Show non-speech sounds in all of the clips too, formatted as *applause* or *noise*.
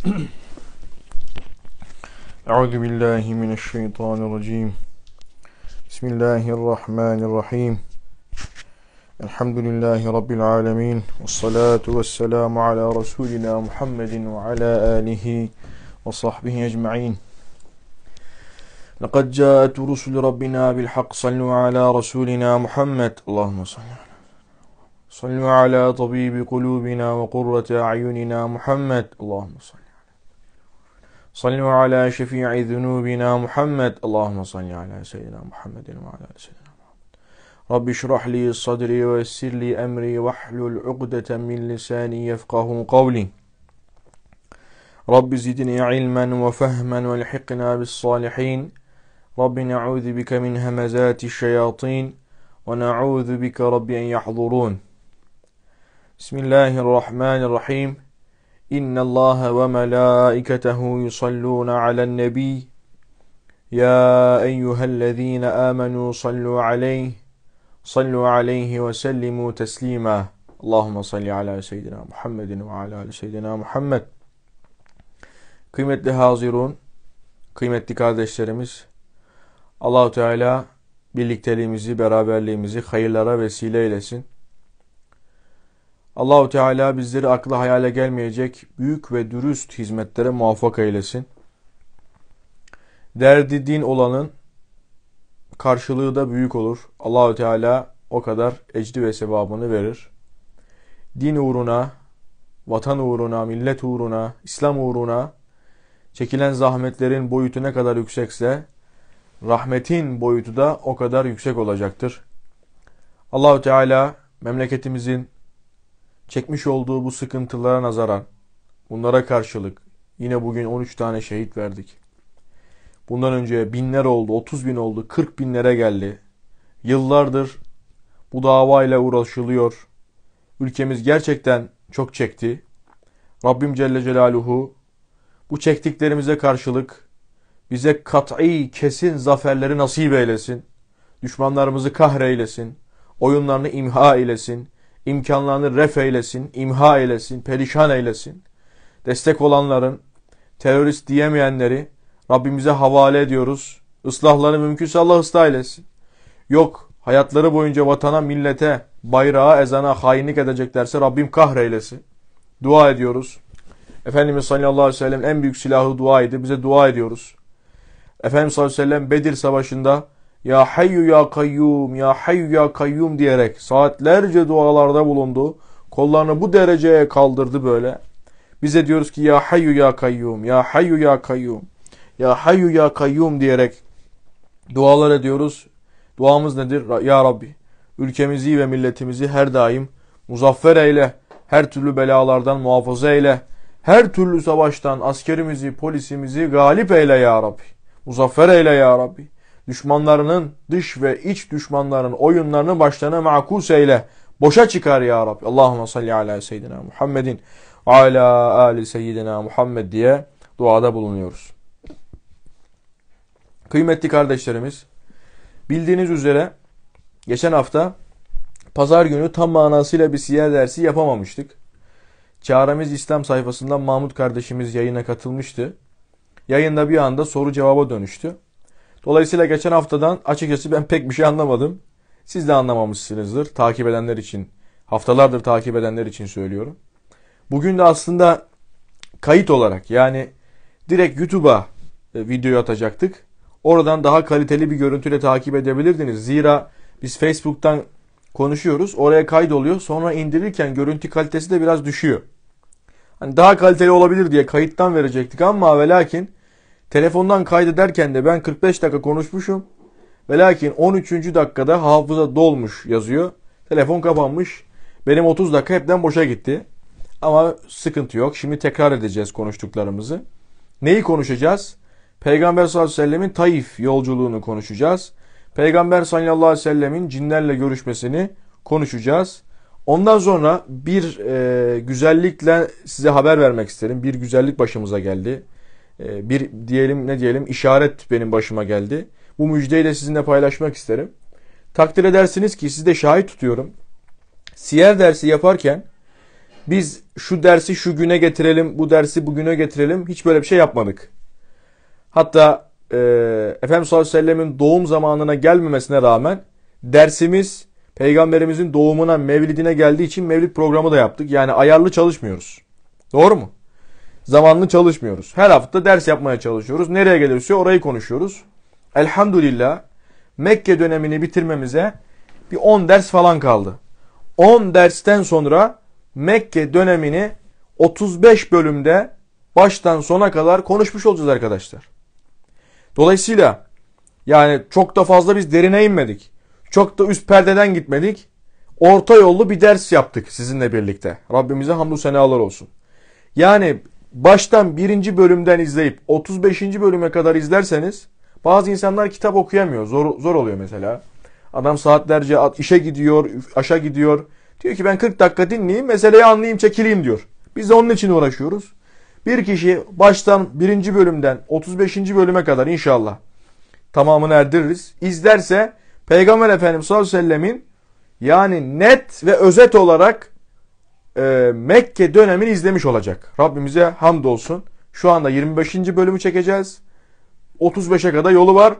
*coughs* أعوذ بالله من الشيطان الرجيم بسم الله الرحمن الرحيم الحمد لله رب العالمين والصلاة والسلام على رسولنا محمد وعلى آله وصحبه أجمعين لقد جاءت رسل ربنا بالحق صلوا على رسولنا محمد اللهم صل على صلوا على طبيب قلوبنا وقرة أعيننا محمد اللهم صل صلوا على شفيع ذنوبنا محمد اللهم صل على سيدنا محمد وعلى سيدنا محمد رب اشرح لي صدري ويسر لي أمري واحلل عقدة من لساني يفقه قولي رب زدني علما وفهما والحقنا بالصالحين رب نعوذ بك من همزات الشياطين ونعوذ بك رب أن يحضرون بسم الله الرحمن الرحيم İnna إن الله وملائكته يصلون على النبي يا أيها الذين آمنوا صلوا عليه صلوا عليه وسلموا تسليما اللهم salli ala سيدنا Muhammedin ve ala ali seyyidina Muhammed. Kıymetli hazirun, kıymetli kardeşlerimiz, Allahu Teala birlikteliğimizi, beraberliğimizi hayırlara vesile eylesin. Allahu Teala bizleri akla hayale gelmeyecek büyük ve dürüst hizmetlere muvaffak eylesin. Derdi din olanın karşılığı da büyük olur. Allahu Teala o kadar ecdi ve sevabını verir. Din uğruna, vatan uğruna, millet uğruna, İslam uğruna çekilen zahmetlerin boyutu ne kadar yüksekse rahmetin boyutu da o kadar yüksek olacaktır. Allahu Teala memleketimizin çekmiş olduğu bu sıkıntılara nazaran bunlara karşılık yine bugün 13 tane şehit verdik. Bundan önce binler oldu, 30 bin oldu, 40 binlere geldi. Yıllardır bu davayla uğraşılıyor. Ülkemiz gerçekten çok çekti. Rabbim Celle Celaluhu bu çektiklerimize karşılık bize kat'i kesin zaferleri nasip eylesin. Düşmanlarımızı kahreylesin. Oyunlarını imha eylesin imkanlarını ref eylesin, imha eylesin, perişan eylesin. Destek olanların, terörist diyemeyenleri Rabbimize havale ediyoruz. Islahları mümkünse Allah ıslah eylesin. Yok hayatları boyunca vatana, millete, bayrağa, ezana hainlik edeceklerse Rabbim kahreylesin. Dua ediyoruz. Efendimiz sallallahu aleyhi ve sellem en büyük silahı duaydı. Bize dua ediyoruz. Efendimiz sallallahu aleyhi ve sellem Bedir Savaşı'nda ya Hayyu Ya Kayyum Ya Hayyu Ya Kayyum diyerek saatlerce dualarda bulundu. Kollarını bu dereceye kaldırdı böyle. Bize diyoruz ki Ya Hayyu Ya Kayyum Ya Hayyu Ya Kayyum Ya Hayyu Ya Kayyum diyerek dualar ediyoruz. Duamız nedir? Ya Rabbi ülkemizi ve milletimizi her daim muzaffer eyle. Her türlü belalardan muhafaza eyle. Her türlü savaştan askerimizi, polisimizi galip eyle ya Rabbi. Muzaffer eyle ya Rabbi düşmanlarının dış ve iç düşmanlarının oyunlarını başlarına makus eyle. Boşa çıkar ya Rabbi. Allahümme salli ala seyyidina Muhammedin ala ali seyyidina Muhammed diye duada bulunuyoruz. Kıymetli kardeşlerimiz bildiğiniz üzere geçen hafta pazar günü tam manasıyla bir siyer dersi yapamamıştık. Çağrımız İslam sayfasından Mahmut kardeşimiz yayına katılmıştı. Yayında bir anda soru cevaba dönüştü. Dolayısıyla geçen haftadan açıkçası ben pek bir şey anlamadım. Siz de anlamamışsınızdır. Takip edenler için, haftalardır takip edenler için söylüyorum. Bugün de aslında kayıt olarak yani direkt YouTube'a e, videoyu atacaktık. Oradan daha kaliteli bir görüntüyle takip edebilirdiniz. Zira biz Facebook'tan konuşuyoruz. Oraya kaydoluyor. Sonra indirirken görüntü kalitesi de biraz düşüyor. Hani daha kaliteli olabilir diye kayıttan verecektik ama ve lakin Telefondan kaydederken de ben 45 dakika konuşmuşum. Ve lakin 13. dakikada hafıza dolmuş yazıyor. Telefon kapanmış. Benim 30 dakika hepten boşa gitti. Ama sıkıntı yok. Şimdi tekrar edeceğiz konuştuklarımızı. Neyi konuşacağız? Peygamber sallallahu aleyhi ve sellemin Taif yolculuğunu konuşacağız. Peygamber sallallahu aleyhi ve sellemin cinlerle görüşmesini konuşacağız. Ondan sonra bir e, güzellikle size haber vermek isterim. Bir güzellik başımıza geldi. Ee, bir diyelim ne diyelim işaret benim başıma geldi. Bu müjdeyi de sizinle paylaşmak isterim. Takdir edersiniz ki sizi de şahit tutuyorum. Siyer dersi yaparken biz şu dersi şu güne getirelim, bu dersi bugüne getirelim hiç böyle bir şey yapmadık. Hatta e, Efendimiz sallallahu aleyhi ve sellemin doğum zamanına gelmemesine rağmen dersimiz peygamberimizin doğumuna, mevlidine geldiği için mevlid programı da yaptık. Yani ayarlı çalışmıyoruz. Doğru mu? zamanlı çalışmıyoruz. Her hafta ders yapmaya çalışıyoruz. Nereye gelirse orayı konuşuyoruz. Elhamdülillah Mekke dönemini bitirmemize bir 10 ders falan kaldı. 10 dersten sonra Mekke dönemini 35 bölümde baştan sona kadar konuşmuş olacağız arkadaşlar. Dolayısıyla yani çok da fazla biz derine inmedik. Çok da üst perdeden gitmedik. Orta yollu bir ders yaptık sizinle birlikte. Rabbimize hamdü senalar olsun. Yani baştan birinci bölümden izleyip 35. bölüme kadar izlerseniz bazı insanlar kitap okuyamıyor. Zor, zor oluyor mesela. Adam saatlerce işe gidiyor, aşağı gidiyor. Diyor ki ben 40 dakika dinleyeyim, meseleyi anlayayım, çekileyim diyor. Biz de onun için uğraşıyoruz. Bir kişi baştan birinci bölümden 35. bölüme kadar inşallah tamamını erdiririz. İzlerse Peygamber Efendimiz sallallahu aleyhi ve sellemin yani net ve özet olarak e, Mekke dönemini izlemiş olacak. Rabbimize hamdolsun. Şu anda 25. bölümü çekeceğiz. 35'e kadar yolu var.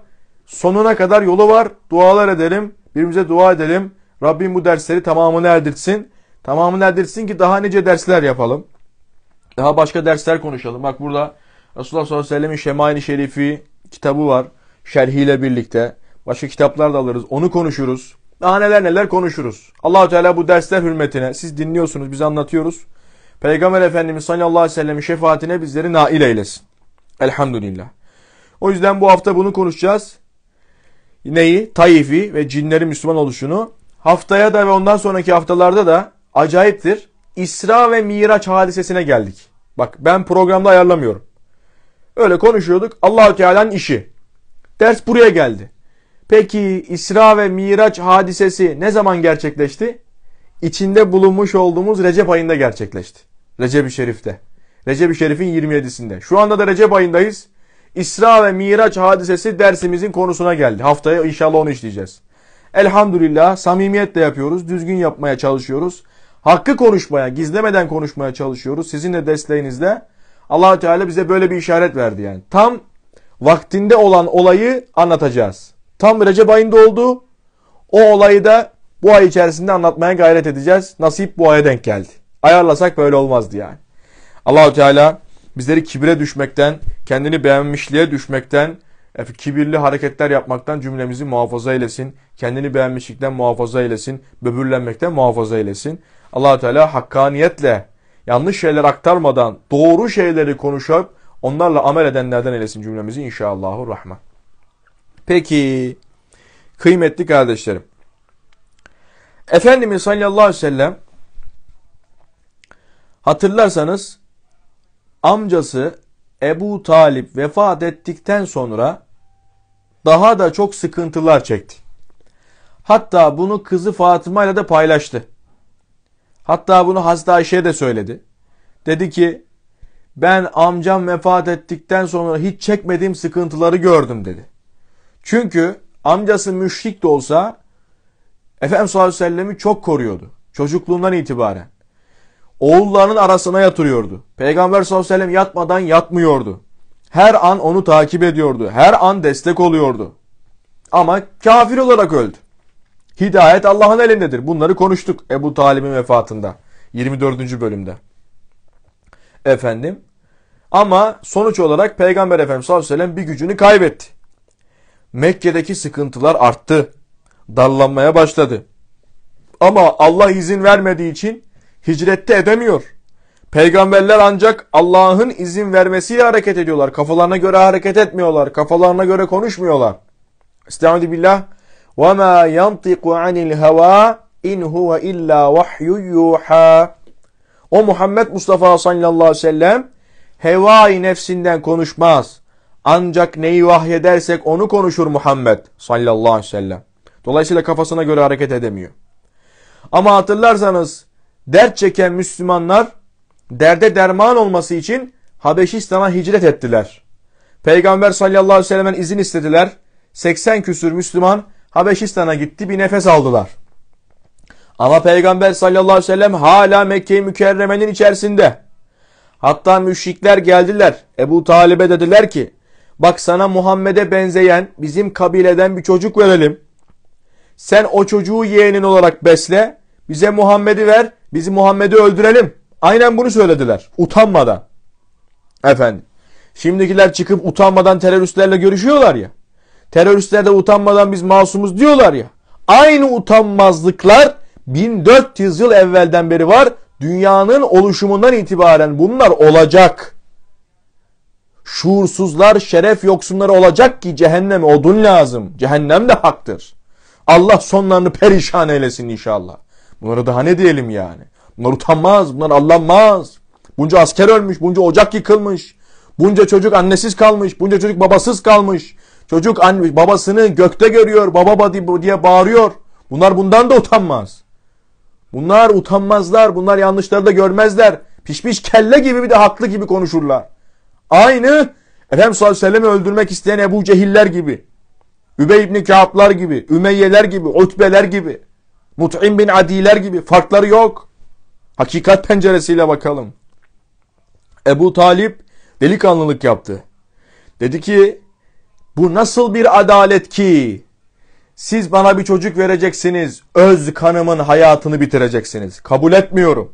Sonuna kadar yolu var. Dualar edelim. Birbirimize dua edelim. Rabbim bu dersleri tamamını erdirtsin. Tamamını erdirtsin ki daha nice dersler yapalım. Daha başka dersler konuşalım. Bak burada Resulullah sallallahu aleyhi ve sellemin Şemail-i Şerifi kitabı var. Şerhiyle birlikte. Başka kitaplar da alırız. Onu konuşuruz. Daha neler neler konuşuruz. Allahu Teala bu dersler hürmetine siz dinliyorsunuz, biz anlatıyoruz. Peygamber Efendimiz sallallahu aleyhi ve sellem'in şefaatine bizleri nail eylesin. Elhamdülillah. O yüzden bu hafta bunu konuşacağız. Neyi? Taifi ve cinleri Müslüman oluşunu. Haftaya da ve ondan sonraki haftalarda da acayiptir. İsra ve Miraç hadisesine geldik. Bak ben programda ayarlamıyorum. Öyle konuşuyorduk. Allahü Teala'nın işi. Ders buraya geldi. Peki İsra ve Miraç hadisesi ne zaman gerçekleşti? İçinde bulunmuş olduğumuz Recep ayında gerçekleşti. Recep-i Şerif'te. Recep-i Şerif'in 27'sinde. Şu anda da Recep ayındayız. İsra ve Miraç hadisesi dersimizin konusuna geldi. Haftaya inşallah onu işleyeceğiz. Elhamdülillah samimiyetle yapıyoruz. Düzgün yapmaya çalışıyoruz. Hakkı konuşmaya, gizlemeden konuşmaya çalışıyoruz. Sizin de desteğinizle. allah Teala bize böyle bir işaret verdi yani. Tam vaktinde olan olayı anlatacağız. Tam Recep ayında oldu. O olayı da bu ay içerisinde anlatmaya gayret edeceğiz. Nasip bu aya denk geldi. Ayarlasak böyle olmazdı yani. Allahu Teala bizleri kibire düşmekten, kendini beğenmişliğe düşmekten, e, kibirli hareketler yapmaktan cümlemizi muhafaza eylesin. Kendini beğenmişlikten muhafaza eylesin. Böbürlenmekten muhafaza eylesin. allah Teala hakkaniyetle, yanlış şeyler aktarmadan, doğru şeyleri konuşup onlarla amel edenlerden eylesin cümlemizi inşallahurrahman. Peki kıymetli kardeşlerim. Efendimiz sallallahu aleyhi ve sellem hatırlarsanız amcası Ebu Talip vefat ettikten sonra daha da çok sıkıntılar çekti. Hatta bunu kızı Fatıma ile de paylaştı. Hatta bunu Hazreti Ayşe'ye de söyledi. Dedi ki ben amcam vefat ettikten sonra hiç çekmediğim sıkıntıları gördüm dedi. Çünkü amcası müşrik de olsa Efendimiz sallallahu aleyhi ve sellem'i çok koruyordu. Çocukluğundan itibaren. Oğullarının arasına yatırıyordu. Peygamber sallallahu aleyhi ve sellem yatmadan yatmıyordu. Her an onu takip ediyordu. Her an destek oluyordu. Ama kafir olarak öldü. Hidayet Allah'ın elindedir. Bunları konuştuk Ebu Talib'in vefatında. 24. bölümde. Efendim. Ama sonuç olarak Peygamber Efendimiz sallallahu aleyhi ve sellem bir gücünü kaybetti. Mekke'deki sıkıntılar arttı. Dallanmaya başladı. Ama Allah izin vermediği için hicrette edemiyor. Peygamberler ancak Allah'ın izin vermesiyle hareket ediyorlar. Kafalarına göre hareket etmiyorlar. Kafalarına göre konuşmuyorlar. Estaizu billah. وَمَا يَنْطِقُ عَنِ الْهَوَى اِنْ هُوَ اِلَّا وَحْيُ يُوحَى O Muhammed Mustafa sallallahu aleyhi ve sellem hevai nefsinden konuşmaz. Ancak neyi vahyedersek onu konuşur Muhammed sallallahu aleyhi ve sellem. Dolayısıyla kafasına göre hareket edemiyor. Ama hatırlarsanız dert çeken Müslümanlar derde derman olması için Habeşistan'a hicret ettiler. Peygamber sallallahu aleyhi ve sellem'den izin istediler. 80 küsür Müslüman Habeşistan'a gitti bir nefes aldılar. Ama Peygamber sallallahu aleyhi ve sellem hala Mekke-i Mükerreme'nin içerisinde. Hatta müşrikler geldiler. Ebu Talib'e dediler ki Bak sana Muhammed'e benzeyen bizim kabileden bir çocuk verelim. Sen o çocuğu yeğenin olarak besle. Bize Muhammed'i ver. bizi Muhammed'i öldürelim. Aynen bunu söylediler. Utanmadan. Efendim. Şimdikiler çıkıp utanmadan teröristlerle görüşüyorlar ya. Teröristler de utanmadan biz masumuz diyorlar ya. Aynı utanmazlıklar 1400 yıl evvelden beri var. Dünyanın oluşumundan itibaren bunlar olacak şuursuzlar, şeref yoksunları olacak ki cehennem odun lazım. Cehennem de haktır. Allah sonlarını perişan eylesin inşallah. Bunlara daha ne diyelim yani? Bunlar utanmaz, bunlar allanmaz. Bunca asker ölmüş, bunca ocak yıkılmış. Bunca çocuk annesiz kalmış, bunca çocuk babasız kalmış. Çocuk anne, babasını gökte görüyor, baba baba diye bağırıyor. Bunlar bundan da utanmaz. Bunlar utanmazlar, bunlar yanlışları da görmezler. Pişmiş kelle gibi bir de haklı gibi konuşurlar. Aynı Efendimiz sallallahu aleyhi ve sellem'i öldürmek isteyen Ebu Cehiller gibi. Übey ibn Kâb'lar gibi, Ümeyyeler gibi, Utbeler gibi, Mut'im bin Adiler gibi farkları yok. Hakikat penceresiyle bakalım. Ebu Talip delikanlılık yaptı. Dedi ki bu nasıl bir adalet ki siz bana bir çocuk vereceksiniz, öz kanımın hayatını bitireceksiniz. Kabul etmiyorum.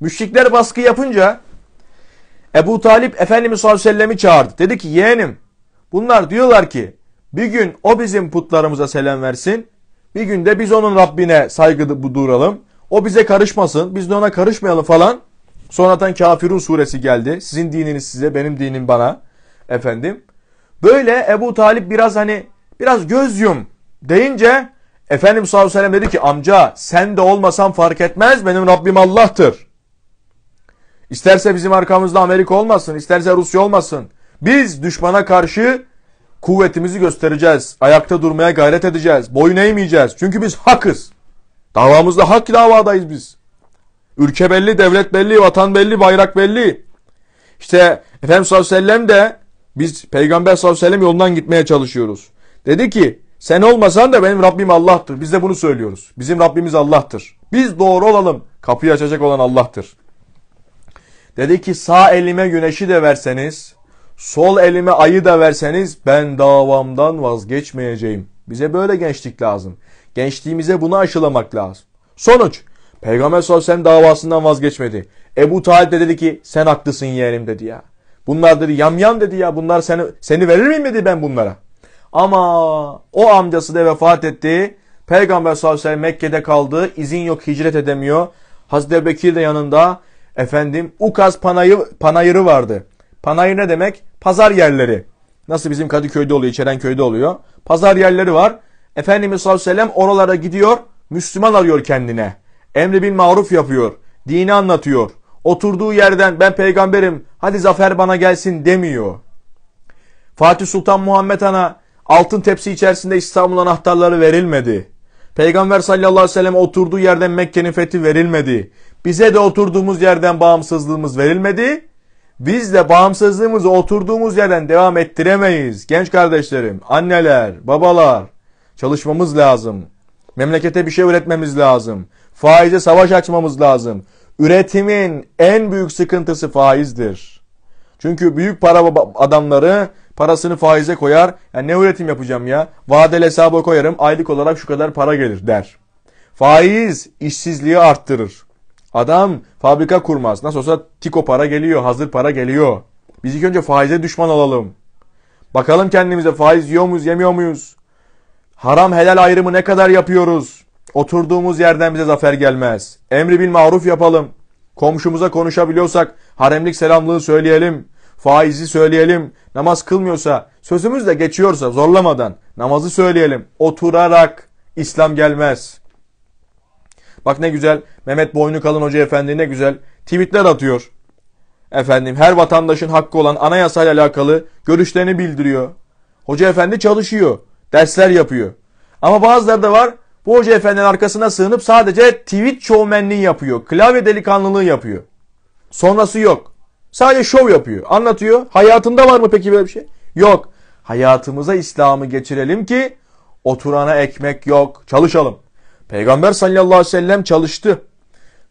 Müşrikler baskı yapınca Ebu Talip Efendimiz sallallahu aleyhi ve sellem'i çağırdı. Dedi ki yeğenim bunlar diyorlar ki bir gün o bizim putlarımıza selam versin. Bir gün de biz onun Rabbine saygı duralım. O bize karışmasın. Biz de ona karışmayalım falan. Sonradan Kafirun suresi geldi. Sizin dininiz size, benim dinim bana. Efendim. Böyle Ebu Talip biraz hani biraz göz yum deyince Efendimiz sallallahu aleyhi ve sellem dedi ki amca sen de olmasan fark etmez benim Rabbim Allah'tır. İsterse bizim arkamızda Amerika olmasın, isterse Rusya olmasın. Biz düşmana karşı kuvvetimizi göstereceğiz. Ayakta durmaya gayret edeceğiz. Boyun eğmeyeceğiz. Çünkü biz hakız. Davamızda hak davadayız biz. Ülke belli, devlet belli, vatan belli, bayrak belli. İşte Efendimiz sallallahu aleyhi ve sellem de biz Peygamber sallallahu aleyhi ve sellem yolundan gitmeye çalışıyoruz. Dedi ki sen olmasan da benim Rabbim Allah'tır. Biz de bunu söylüyoruz. Bizim Rabbimiz Allah'tır. Biz doğru olalım. Kapıyı açacak olan Allah'tır. Dedi ki sağ elime güneşi de verseniz, sol elime ayı da verseniz ben davamdan vazgeçmeyeceğim. Bize böyle gençlik lazım. Gençliğimize bunu aşılamak lazım. Sonuç. Peygamber sallallahu aleyhi ve sellem davasından vazgeçmedi. Ebu Talip de dedi ki sen haklısın yeğenim dedi ya. Bunlar dedi yam yam dedi ya bunlar seni, seni verir miyim dedi ben bunlara. Ama o amcası da vefat etti. Peygamber sallallahu aleyhi ve sellem Mekke'de kaldı. İzin yok hicret edemiyor. Hazreti Bekir de yanında. Efendim Ukaz Panayı, Panayırı vardı. Panayır ne demek? Pazar yerleri. Nasıl bizim Kadıköy'de oluyor, Köy'de oluyor. Pazar yerleri var. Efendimiz sallallahu aleyhi ve sellem oralara gidiyor. Müslüman arıyor kendine. Emri bin maruf yapıyor. Dini anlatıyor. Oturduğu yerden ben peygamberim hadi zafer bana gelsin demiyor. Fatih Sultan Muhammed Han'a altın tepsi içerisinde İstanbul anahtarları verilmedi. Peygamber sallallahu aleyhi ve sellem oturduğu yerden Mekke'nin fethi verilmedi. Bize de oturduğumuz yerden bağımsızlığımız verilmedi. Biz de bağımsızlığımızı oturduğumuz yerden devam ettiremeyiz. Genç kardeşlerim, anneler, babalar çalışmamız lazım. Memlekete bir şey üretmemiz lazım. Faize savaş açmamız lazım. Üretimin en büyük sıkıntısı faizdir. Çünkü büyük para adamları parasını faize koyar. Yani ne üretim yapacağım ya? Vadeli hesaba koyarım aylık olarak şu kadar para gelir der. Faiz işsizliği arttırır. Adam fabrika kurmaz. Nasıl olsa tiko para geliyor, hazır para geliyor. Biz ilk önce faize düşman olalım. Bakalım kendimize faiz yiyor muyuz, yemiyor muyuz? Haram helal ayrımı ne kadar yapıyoruz? Oturduğumuz yerden bize zafer gelmez. Emri bil maruf yapalım. Komşumuza konuşabiliyorsak haremlik selamlığı söyleyelim. Faizi söyleyelim. Namaz kılmıyorsa, sözümüz de geçiyorsa zorlamadan namazı söyleyelim. Oturarak İslam gelmez.'' Bak ne güzel Mehmet Boynu Kalın Hoca Efendi ne güzel tweetler atıyor. Efendim her vatandaşın hakkı olan anayasayla alakalı görüşlerini bildiriyor. Hoca Efendi çalışıyor. Dersler yapıyor. Ama bazıları da var bu Hoca Efendi'nin arkasına sığınıp sadece tweet şovmenliği yapıyor. Klavye delikanlılığı yapıyor. Sonrası yok. Sadece şov yapıyor. Anlatıyor. Hayatında var mı peki böyle bir şey? Yok. Hayatımıza İslam'ı geçirelim ki oturana ekmek yok. Çalışalım. Peygamber sallallahu aleyhi ve sellem çalıştı.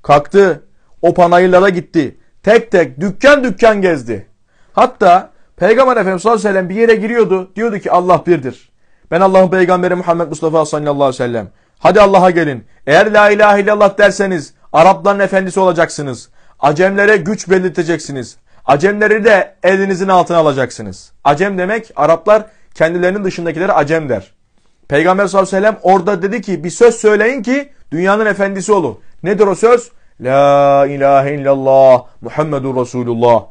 Kalktı, o panayırlara gitti. Tek tek dükkan dükkan gezdi. Hatta Peygamber Efendimiz sallallahu aleyhi ve sellem bir yere giriyordu. Diyordu ki Allah birdir. Ben Allah'ın peygamberi Muhammed Mustafa sallallahu aleyhi ve sellem. Hadi Allah'a gelin. Eğer la ilahe illallah derseniz Arapların efendisi olacaksınız. Acemlere güç belirteceksiniz. Acemleri de elinizin altına alacaksınız. Acem demek Araplar kendilerinin dışındakileri acem der. Peygamber sallallahu aleyhi ve sellem orada dedi ki bir söz söyleyin ki dünyanın efendisi olun. Nedir o söz? La ilahe illallah Muhammedur Resulullah.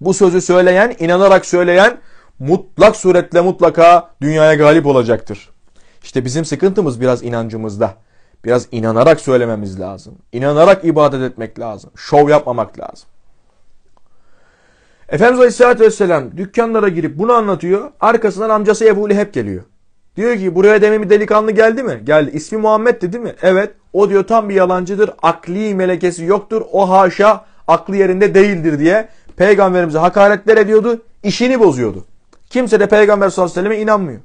Bu sözü söyleyen, inanarak söyleyen mutlak suretle mutlaka dünyaya galip olacaktır. İşte bizim sıkıntımız biraz inancımızda. Biraz inanarak söylememiz lazım. İnanarak ibadet etmek lazım. Şov yapmamak lazım. Efendimiz Aleyhisselatü Vesselam dükkanlara girip bunu anlatıyor. Arkasından amcası Ebu Leheb geliyor. Diyor ki buraya demin bir delikanlı geldi mi? Geldi. İsmi Muhammed'di değil mi? Evet. O diyor tam bir yalancıdır. Akli melekesi yoktur. O haşa aklı yerinde değildir diye peygamberimize hakaretler ediyordu. işini bozuyordu. Kimse de peygamber sallallahu aleyhi ve selleme inanmıyor.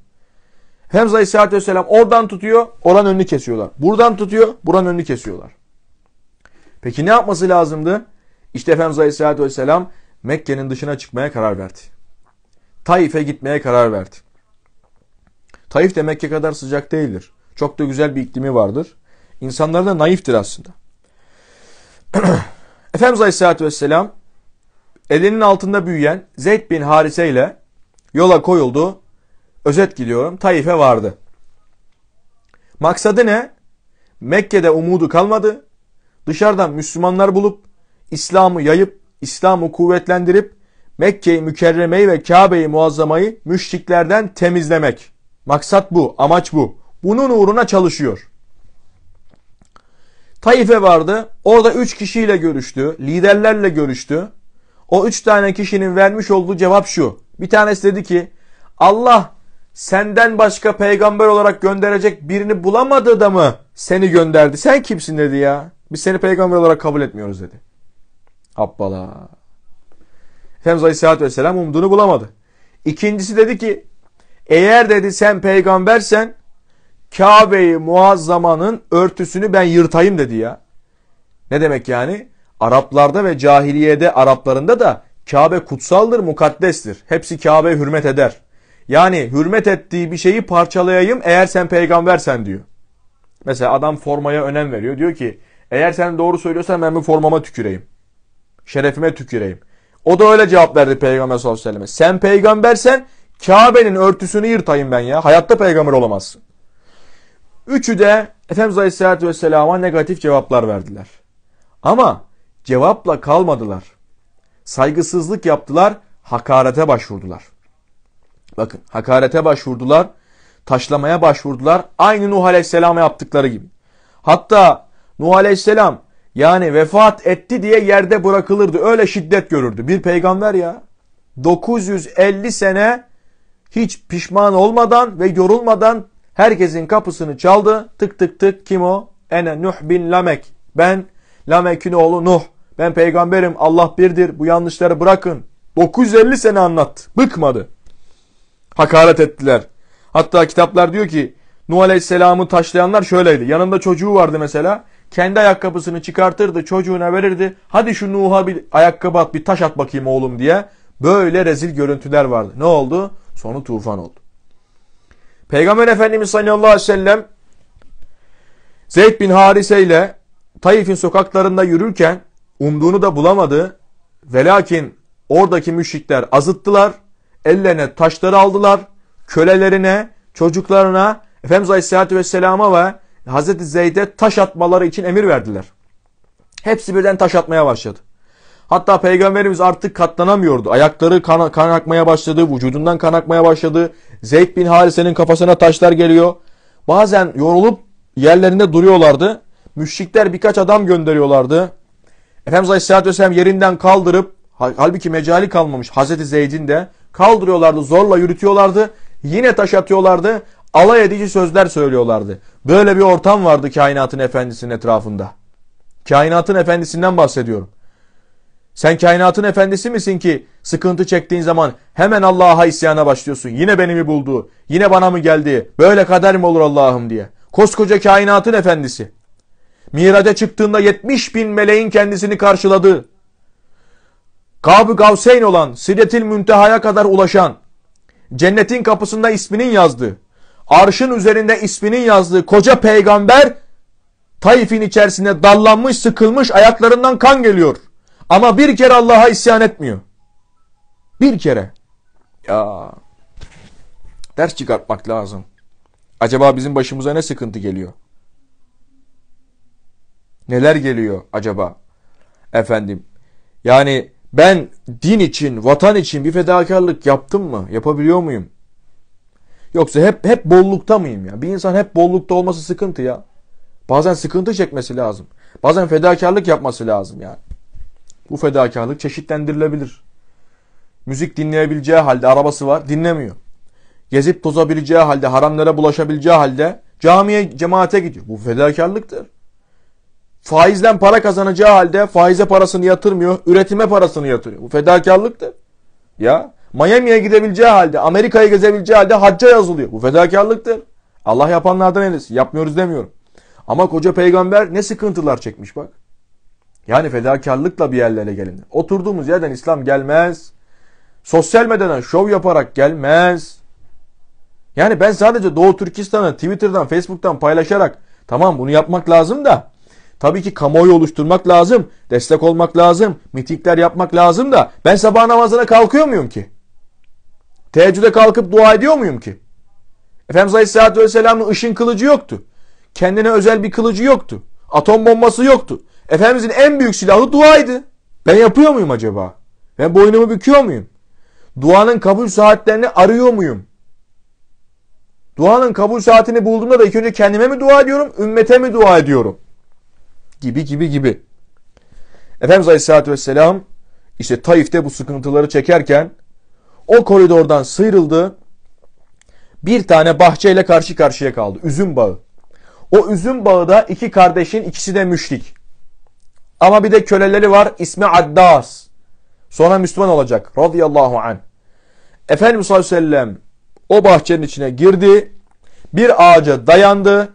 Efendimiz aleyhissalatü vesselam oradan tutuyor. Oran önünü kesiyorlar. Buradan tutuyor. Buranın önünü kesiyorlar. Peki ne yapması lazımdı? İşte Efendimiz aleyhissalatü vesselam Mekke'nin dışına çıkmaya karar verdi. Taif'e gitmeye karar verdi. Taif de Mekke kadar sıcak değildir. Çok da güzel bir iklimi vardır. İnsanlar da naiftir aslında. *clears throat* Efendimiz Aleyhisselatü Vesselam elinin altında büyüyen Zeyd bin Harise ile yola koyuldu. Özet gidiyorum. Taif'e vardı. Maksadı ne? Mekke'de umudu kalmadı. Dışarıdan Müslümanlar bulup İslam'ı yayıp İslam'ı kuvvetlendirip Mekke'yi i Mükerreme'yi ve Kabe'yi Muazzama'yı müşriklerden temizlemek. Maksat bu, amaç bu. Bunun uğruna çalışıyor. Taif'e vardı. Orada üç kişiyle görüştü. Liderlerle görüştü. O üç tane kişinin vermiş olduğu cevap şu. Bir tanesi dedi ki Allah senden başka peygamber olarak gönderecek birini bulamadı da mı seni gönderdi? Sen kimsin dedi ya. Biz seni peygamber olarak kabul etmiyoruz dedi. Habbala. Efendimiz Aleyhisselatü Vesselam umduğunu bulamadı. İkincisi dedi ki eğer dedi sen peygambersen Kabe'yi muazzamanın örtüsünü ben yırtayım dedi ya. Ne demek yani? Araplarda ve cahiliyede Araplarında da Kabe kutsaldır, mukaddestir. Hepsi Kabe hürmet eder. Yani hürmet ettiği bir şeyi parçalayayım eğer sen peygambersen diyor. Mesela adam formaya önem veriyor. Diyor ki eğer sen doğru söylüyorsan ben bu formama tüküreyim. Şerefime tüküreyim. O da öyle cevap verdi peygamber sallallahu aleyhi ve selleme. Sen peygambersen Kabe'nin örtüsünü yırtayım ben ya. Hayatta peygamber olamazsın. Üçü de Efendimiz Aleyhisselatü Vesselam'a negatif cevaplar verdiler. Ama cevapla kalmadılar. Saygısızlık yaptılar, hakarete başvurdular. Bakın hakarete başvurdular, taşlamaya başvurdular. Aynı Nuh Aleyhisselam yaptıkları gibi. Hatta Nuh Aleyhisselam yani vefat etti diye yerde bırakılırdı. Öyle şiddet görürdü. Bir peygamber ya. 950 sene hiç pişman olmadan ve yorulmadan herkesin kapısını çaldı. Tık tık tık kim o? Ene Nuh bin Lamek. Ben Lamek'in oğlu Nuh. Ben peygamberim Allah birdir bu yanlışları bırakın. 950 sene anlattı. Bıkmadı. Hakaret ettiler. Hatta kitaplar diyor ki Nuh Aleyhisselam'ı taşlayanlar şöyleydi. Yanında çocuğu vardı mesela. Kendi ayakkabısını çıkartırdı çocuğuna verirdi. Hadi şu Nuh'a bir ayakkabı at bir taş at bakayım oğlum diye. Böyle rezil görüntüler vardı. Ne oldu? Sonu tufan oldu. Peygamber Efendimiz sallallahu aleyhi ve sellem Zeyd bin Harise ile Taif'in sokaklarında yürürken umduğunu da bulamadı. Velakin oradaki müşrikler azıttılar. Ellerine taşları aldılar. Kölelerine, çocuklarına, Efendimiz Aleyhisselatü Vesselam'a ve Hazreti Zeyd'e taş atmaları için emir verdiler. Hepsi birden taş atmaya başladı. Hatta peygamberimiz artık katlanamıyordu. Ayakları kan, kan akmaya başladı, vücudundan kan akmaya başladı. Zeyd bin Harise'nin kafasına taşlar geliyor. Bazen yorulup yerlerinde duruyorlardı. Müşrikler birkaç adam gönderiyorlardı. Efendimiz Aleyhisselatü Vesselam yerinden kaldırıp, halbuki mecali kalmamış Hazreti Zeyd'in de, kaldırıyorlardı, zorla yürütüyorlardı. Yine taş atıyorlardı, alay edici sözler söylüyorlardı. Böyle bir ortam vardı kainatın efendisinin etrafında. Kainatın efendisinden bahsediyorum. Sen kainatın efendisi misin ki sıkıntı çektiğin zaman hemen Allah'a isyana başlıyorsun. Yine beni mi buldu? Yine bana mı geldi? Böyle kader mi olur Allah'ım diye. Koskoca kainatın efendisi. Miraca çıktığında 70 bin meleğin kendisini karşıladı. Kab-ı Gavseyn olan, Sidretil Münteha'ya kadar ulaşan, cennetin kapısında isminin yazdığı, arşın üzerinde isminin yazdığı koca peygamber, Taif'in içerisinde dallanmış, sıkılmış, ayaklarından kan geliyor.'' Ama bir kere Allah'a isyan etmiyor. Bir kere. Ya ders çıkartmak lazım. Acaba bizim başımıza ne sıkıntı geliyor? Neler geliyor acaba? Efendim. Yani ben din için, vatan için bir fedakarlık yaptım mı? Yapabiliyor muyum? Yoksa hep hep bollukta mıyım ya? Bir insan hep bollukta olması sıkıntı ya. Bazen sıkıntı çekmesi lazım. Bazen fedakarlık yapması lazım yani. Bu fedakarlık çeşitlendirilebilir. Müzik dinleyebileceği halde arabası var dinlemiyor. Gezip tozabileceği halde haramlara bulaşabileceği halde camiye cemaate gidiyor. Bu fedakarlıktır. Faizden para kazanacağı halde faize parasını yatırmıyor, üretime parasını yatırıyor. Bu fedakarlıktır. Ya Miami'ye gidebileceği halde, Amerika'yı gezebileceği halde hacca yazılıyor. Bu fedakarlıktır. Allah yapanlardan eylesin. Yapmıyoruz demiyorum. Ama koca peygamber ne sıkıntılar çekmiş bak. Yani fedakarlıkla bir yerlere gelinir. Oturduğumuz yerden İslam gelmez. Sosyal medyadan şov yaparak gelmez. Yani ben sadece Doğu Türkistan'ı Twitter'dan, Facebook'tan paylaşarak tamam bunu yapmak lazım da tabii ki kamuoyu oluşturmak lazım, destek olmak lazım, mitikler yapmak lazım da ben sabah namazına kalkıyor muyum ki? Teheccüde kalkıp dua ediyor muyum ki? Efendimiz Aleyhisselatü Vesselam'ın ışın kılıcı yoktu. Kendine özel bir kılıcı yoktu. Atom bombası yoktu. Efendimizin en büyük silahı duaydı. Ben yapıyor muyum acaba? Ben boynumu büküyor muyum? Duanın kabul saatlerini arıyor muyum? Duanın kabul saatini bulduğumda da ilk önce kendime mi dua ediyorum, ümmete mi dua ediyorum? Gibi gibi gibi. Efendimiz Aleyhisselatü Vesselam işte Taif'te bu sıkıntıları çekerken o koridordan sıyrıldı. Bir tane bahçeyle karşı karşıya kaldı. Üzüm bağı. O üzüm bağı da iki kardeşin ikisi de müşrik. Ama bir de köleleri var. İsmi Addas. Sonra Müslüman olacak. Radıyallahu anh. Efendimiz sallallahu aleyhi ve sellem o bahçenin içine girdi. Bir ağaca dayandı.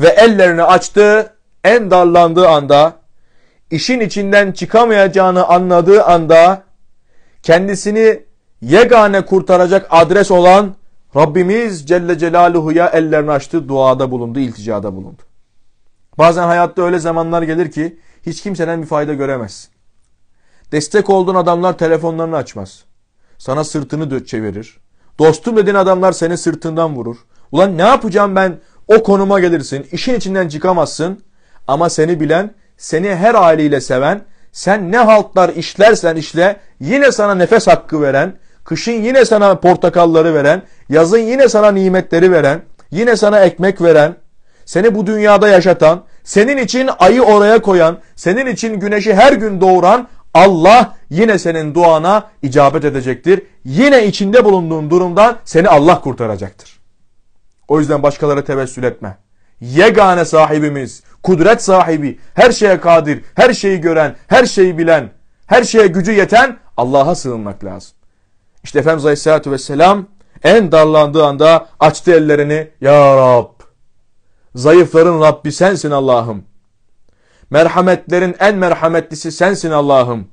Ve ellerini açtı. En darlandığı anda işin içinden çıkamayacağını anladığı anda kendisini yegane kurtaracak adres olan Rabbimiz Celle Celaluhu'ya ellerini açtı, duada bulundu, ilticada bulundu. Bazen hayatta öyle zamanlar gelir ki hiç kimseden bir fayda göremezsin. Destek olduğun adamlar telefonlarını açmaz. Sana sırtını çevirir. Dostum dediğin adamlar seni sırtından vurur. Ulan ne yapacağım ben o konuma gelirsin. İşin içinden çıkamazsın. Ama seni bilen, seni her haliyle seven, sen ne haltlar işlersen işle yine sana nefes hakkı veren, kışın yine sana portakalları veren, yazın yine sana nimetleri veren, yine sana ekmek veren, seni bu dünyada yaşatan, senin için ayı oraya koyan, senin için güneşi her gün doğuran Allah yine senin duana icabet edecektir. Yine içinde bulunduğun durumdan seni Allah kurtaracaktır. O yüzden başkaları tevessül etme. Yegane sahibimiz, kudret sahibi, her şeye kadir, her şeyi gören, her şeyi bilen, her şeye gücü yeten Allah'a sığınmak lazım. İşte Efendimiz Aleyhisselatü Vesselam en darlandığı anda açtı ellerini. Ya Rab Zayıfların Rabbi sensin Allah'ım. Merhametlerin en merhametlisi sensin Allah'ım.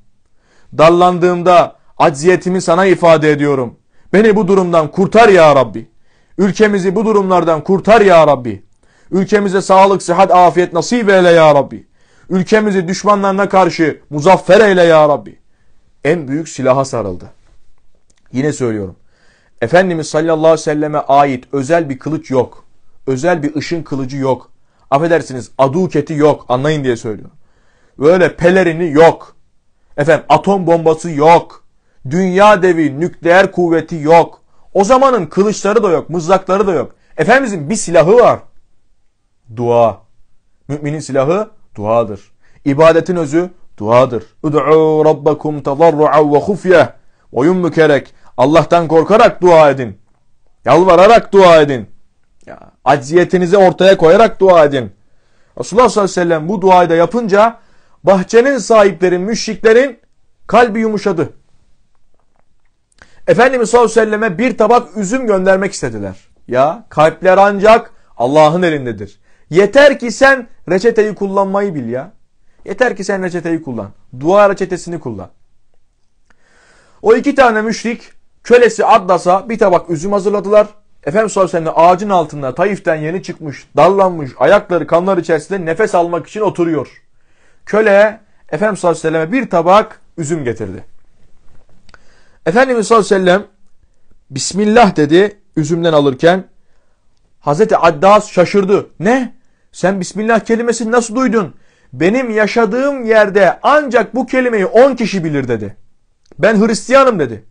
Dallandığımda acziyetimi sana ifade ediyorum. Beni bu durumdan kurtar ya Rabbi. Ülkemizi bu durumlardan kurtar ya Rabbi. Ülkemize sağlık, sıhhat, afiyet nasip eyle ya Rabbi. Ülkemizi düşmanlarına karşı muzaffer eyle ya Rabbi. En büyük silaha sarıldı. Yine söylüyorum. Efendimiz sallallahu aleyhi ve selleme ait özel bir kılıç yok özel bir ışın kılıcı yok. Affedersiniz aduketi yok anlayın diye söylüyorum. Böyle pelerini yok. Efendim atom bombası yok. Dünya devi nükleer kuvveti yok. O zamanın kılıçları da yok, mızrakları da yok. Efendimizin bir silahı var. Dua. Müminin silahı duadır. İbadetin özü duadır. Ud'u rabbakum tadarru'a ve hufye ve yummukerek. Allah'tan korkarak dua edin. Yalvararak dua edin. Ya, acziyetinizi ortaya koyarak dua edin. Resulullah sallallahu aleyhi ve sellem bu duayı da yapınca bahçenin sahiplerin, müşriklerin kalbi yumuşadı. Efendimiz sallallahu aleyhi ve selleme bir tabak üzüm göndermek istediler. Ya kalpler ancak Allah'ın elindedir. Yeter ki sen reçeteyi kullanmayı bil ya. Yeter ki sen reçeteyi kullan. Dua reçetesini kullan. O iki tane müşrik kölesi Addas'a bir tabak üzüm hazırladılar. Efendimiz sallallahu aleyhi ve sellem ağacın altında Taif'ten yeni çıkmış, dallanmış, ayakları kanlar içerisinde nefes almak için oturuyor. Köle Efendimiz sallallahu aleyhi ve selleme bir tabak üzüm getirdi. Efendimiz sallallahu aleyhi ve sellem Bismillah dedi üzümden alırken Hazreti Addas şaşırdı. Ne? Sen Bismillah kelimesini nasıl duydun? Benim yaşadığım yerde ancak bu kelimeyi 10 kişi bilir dedi. Ben Hristiyanım dedi.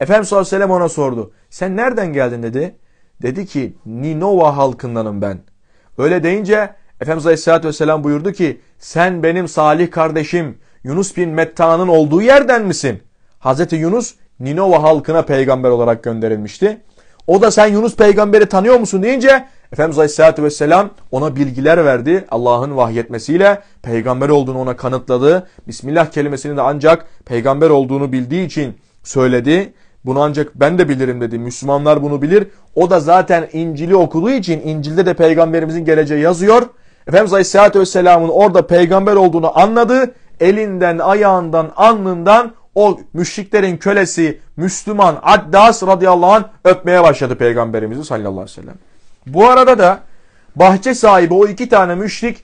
Efendimiz sallallahu aleyhi ve sellem ona sordu. Sen nereden geldin dedi. Dedi ki Ninova halkındanım ben. Öyle deyince Efendimiz Aleyhisselatü Vesselam buyurdu ki sen benim salih kardeşim Yunus bin Metta'nın olduğu yerden misin? Hazreti Yunus Ninova halkına peygamber olarak gönderilmişti. O da sen Yunus peygamberi tanıyor musun deyince Efendimiz Aleyhisselatü Vesselam ona bilgiler verdi. Allah'ın vahyetmesiyle peygamber olduğunu ona kanıtladı. Bismillah kelimesini de ancak peygamber olduğunu bildiği için söyledi. Bunu ancak ben de bilirim dedi. Müslümanlar bunu bilir. O da zaten İncil'i okuduğu için İncil'de de peygamberimizin geleceği yazıyor. Efendimiz Aleyhisselatü Vesselam'ın orada peygamber olduğunu anladı. Elinden, ayağından, alnından o müşriklerin kölesi Müslüman Addas radıyallahu anh öpmeye başladı peygamberimizi sallallahu aleyhi ve sellem. Bu arada da bahçe sahibi o iki tane müşrik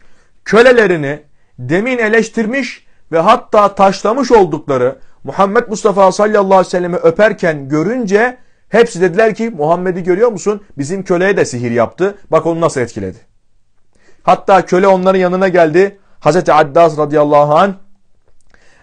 kölelerini demin eleştirmiş ve hatta taşlamış oldukları Muhammed Mustafa sallallahu aleyhi ve sellem'i öperken görünce hepsi dediler ki Muhammed'i görüyor musun? Bizim köleye de sihir yaptı. Bak onu nasıl etkiledi. Hatta köle onların yanına geldi. Hazreti Addas radıyallahu an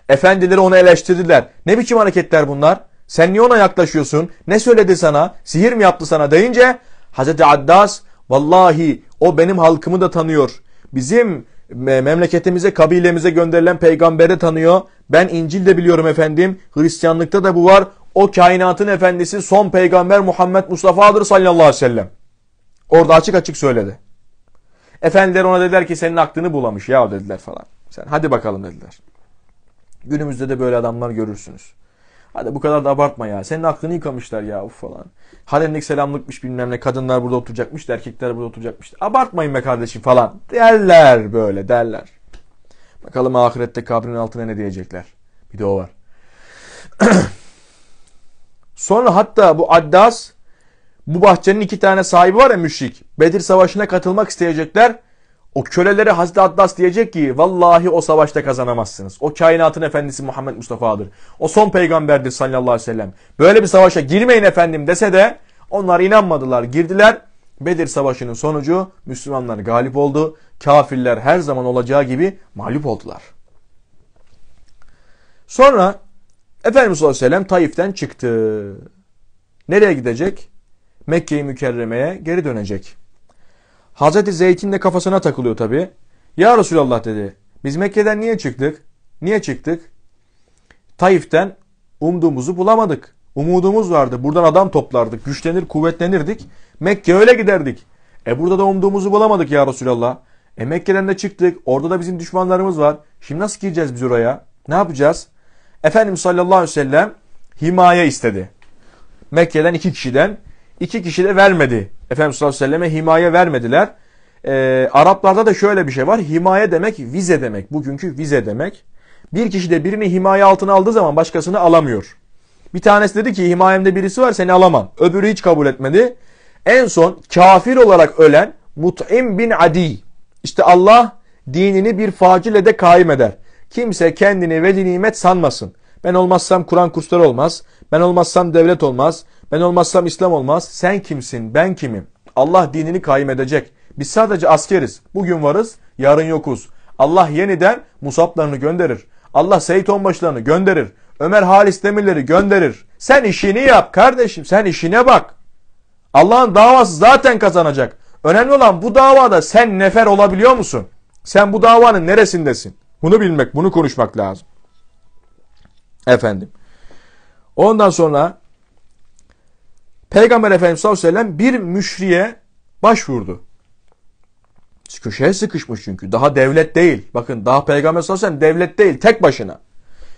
efendileri onu eleştirdiler. Ne biçim hareketler bunlar? Sen niye ona yaklaşıyorsun? Ne söyledi sana? Sihir mi yaptı sana deyince Hazreti Addas vallahi o benim halkımı da tanıyor. Bizim memleketimize, kabilemize gönderilen peygamberi tanıyor ben İncil de biliyorum efendim. Hristiyanlıkta da bu var. O kainatın efendisi son peygamber Muhammed Mustafa'dır sallallahu aleyhi ve sellem. Orada açık açık söyledi. Efendiler ona dediler ki senin aklını bulamış ya dediler falan. Sen hadi bakalım dediler. Günümüzde de böyle adamlar görürsünüz. Hadi bu kadar da abartma ya. Senin aklını yıkamışlar ya uf falan. Halenlik selamlıkmış bilmem ne. Kadınlar burada oturacakmış erkekler burada oturacakmış. Abartmayın be kardeşim falan. Derler böyle derler. Bakalım ahirette kabrin altına ne diyecekler. Bir de o var. *clears throat* Sonra hatta bu Addas bu bahçenin iki tane sahibi var ya müşrik. Bedir Savaşı'na katılmak isteyecekler. O kölelere Hazreti Addas diyecek ki vallahi o savaşta kazanamazsınız. O kainatın efendisi Muhammed Mustafa'dır. O son peygamberdir sallallahu aleyhi ve sellem. Böyle bir savaşa girmeyin efendim dese de onlar inanmadılar girdiler. Bedir Savaşı'nın sonucu Müslümanlar galip oldu kafirler her zaman olacağı gibi mağlup oldular. Sonra Efendimiz sallallahu aleyhi ve sellem Taif'ten çıktı. Nereye gidecek? Mekke-i Mükerreme'ye geri dönecek. Hazreti Zeytin de kafasına takılıyor tabi. Ya Resulallah dedi. Biz Mekke'den niye çıktık? Niye çıktık? Taif'ten umduğumuzu bulamadık. Umudumuz vardı. Buradan adam toplardık. Güçlenir, kuvvetlenirdik. Mekke öyle giderdik. E burada da umduğumuzu bulamadık ya Resulallah. E Mekke'den de çıktık. Orada da bizim düşmanlarımız var. Şimdi nasıl gireceğiz biz oraya? Ne yapacağız? Efendim sallallahu aleyhi ve sellem himaye istedi. Mekke'den iki kişiden. iki kişi de vermedi. Efendim sallallahu aleyhi ve selleme himaye vermediler. E, Araplarda da şöyle bir şey var. Himaye demek vize demek. Bugünkü vize demek. Bir kişi de birini himaye altına aldığı zaman başkasını alamıyor. Bir tanesi dedi ki himayemde birisi var seni alamam. Öbürü hiç kabul etmedi. En son kafir olarak ölen Mut'im bin Adi işte Allah dinini bir facile de kaim eder. Kimse kendini ve nimet sanmasın. Ben olmazsam Kur'an kursları olmaz. Ben olmazsam devlet olmaz. Ben olmazsam İslam olmaz. Sen kimsin? Ben kimim? Allah dinini kaim edecek. Biz sadece askeriz. Bugün varız, yarın yokuz. Allah yeniden musablarını gönderir. Allah Seyit Onbaşılarını gönderir. Ömer Halis Demirleri gönderir. Sen işini yap kardeşim. Sen işine bak. Allah'ın davası zaten kazanacak. Önemli olan bu davada sen nefer olabiliyor musun? Sen bu davanın neresindesin? Bunu bilmek, bunu konuşmak lazım. Efendim. Ondan sonra Peygamber Efendimiz sallallahu aleyhi ve sellem bir müşriye başvurdu. Köşeye sıkışmış çünkü. Daha devlet değil. Bakın daha Peygamber sallallahu aleyhi ve sellem devlet değil. Tek başına.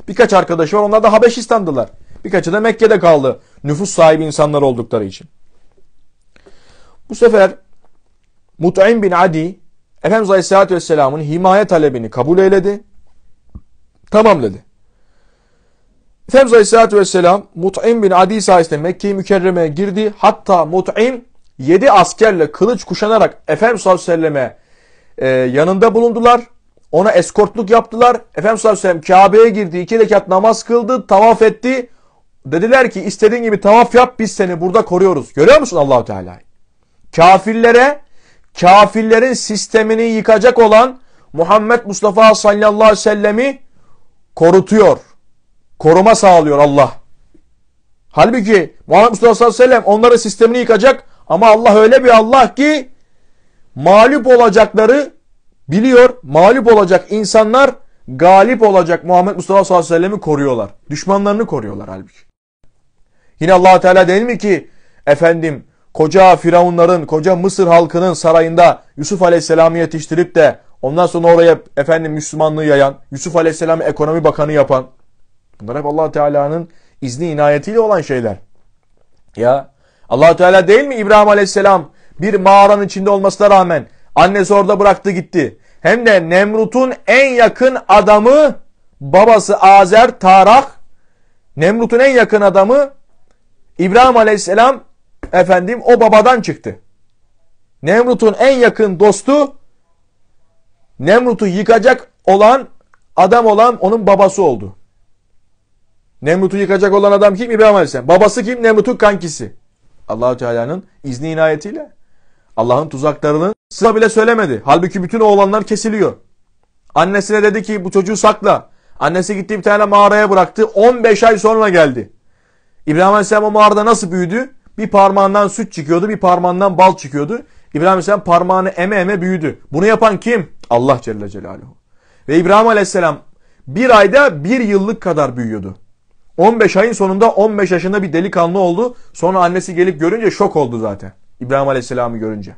Birkaç arkadaşı var. Onlar da Habeşistan'dılar. Birkaçı da Mekke'de kaldı. Nüfus sahibi insanlar oldukları için. Bu sefer Mut'im bin Adi Efendimiz Aleyhisselatü Vesselam'ın himaye talebini kabul eyledi. Tamamladı. Efendimiz Aleyhisselatü Vesselam Mut'im bin Adi sayesinde Mekke-i Mükerreme'ye girdi. Hatta Mut'im yedi askerle kılıç kuşanarak Efendimiz Aleyhisselam'e e, yanında bulundular. Ona eskortluk yaptılar. Efendimiz Aleyhisselam Kabe'ye girdi. iki rekat namaz kıldı. Tavaf etti. Dediler ki istediğin gibi tavaf yap biz seni burada koruyoruz. Görüyor musun Allahu Teala? Kafirlere kafirlerin sistemini yıkacak olan Muhammed Mustafa sallallahu aleyhi ve sellemi korutuyor. Koruma sağlıyor Allah. Halbuki Muhammed Mustafa sallallahu aleyhi ve sellem onların sistemini yıkacak ama Allah öyle bir Allah ki mağlup olacakları biliyor. Mağlup olacak insanlar galip olacak Muhammed Mustafa sallallahu aleyhi ve sellem'i koruyorlar. Düşmanlarını koruyorlar halbuki. Yine allah Teala değil mi ki efendim koca Firavunların, koca Mısır halkının sarayında Yusuf Aleyhisselam'ı yetiştirip de ondan sonra oraya efendim Müslümanlığı yayan, Yusuf Aleyhisselam'ı ekonomi bakanı yapan. Bunlar hep allah Teala'nın izni inayetiyle olan şeyler. Ya allah Teala değil mi İbrahim Aleyhisselam bir mağaranın içinde olmasına rağmen annesi orada bıraktı gitti. Hem de Nemrut'un en yakın adamı babası Azer Tarak. Nemrut'un en yakın adamı İbrahim Aleyhisselam efendim o babadan çıktı. Nemrut'un en yakın dostu Nemrut'u yıkacak olan adam olan onun babası oldu. Nemrut'u yıkacak olan adam kim? İbrahim Aleyhisselam. Babası kim? Nemrut'un kankisi. Allahu Teala'nın izni inayetiyle Allah'ın tuzaklarını sıra bile söylemedi. Halbuki bütün oğlanlar kesiliyor. Annesine dedi ki bu çocuğu sakla. Annesi gitti bir tane mağaraya bıraktı. 15 ay sonra geldi. İbrahim Aleyhisselam o mağarada nasıl büyüdü? Bir parmağından süt çıkıyordu, bir parmağından bal çıkıyordu. İbrahim Aleyhisselam parmağını eme eme büyüdü. Bunu yapan kim? Allah Celle Celaluhu. Ve İbrahim Aleyhisselam bir ayda bir yıllık kadar büyüyordu. 15 ayın sonunda 15 yaşında bir delikanlı oldu. Sonra annesi gelip görünce şok oldu zaten. İbrahim Aleyhisselam'ı görünce.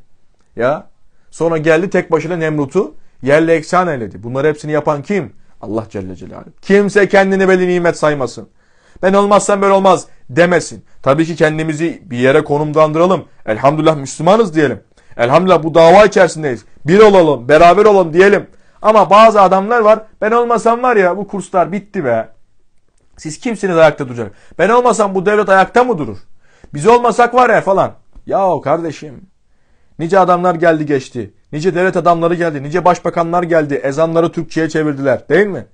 Ya sonra geldi tek başına Nemrut'u yerle eksan eyledi. Bunları hepsini yapan kim? Allah Celle Celaluhu. Kimse kendini belli nimet saymasın. Ben olmazsam böyle olmaz demesin. Tabii ki kendimizi bir yere konumlandıralım. Elhamdülillah Müslümanız diyelim. Elhamdülillah bu dava içerisindeyiz. Bir olalım, beraber olalım diyelim. Ama bazı adamlar var. Ben olmasam var ya bu kurslar bitti be. Siz kimsiniz ayakta duracak? Ben olmasam bu devlet ayakta mı durur? Biz olmasak var ya falan. Ya kardeşim. Nice adamlar geldi geçti. Nice devlet adamları geldi. Nice başbakanlar geldi. Ezanları Türkçe'ye çevirdiler. Değil mi?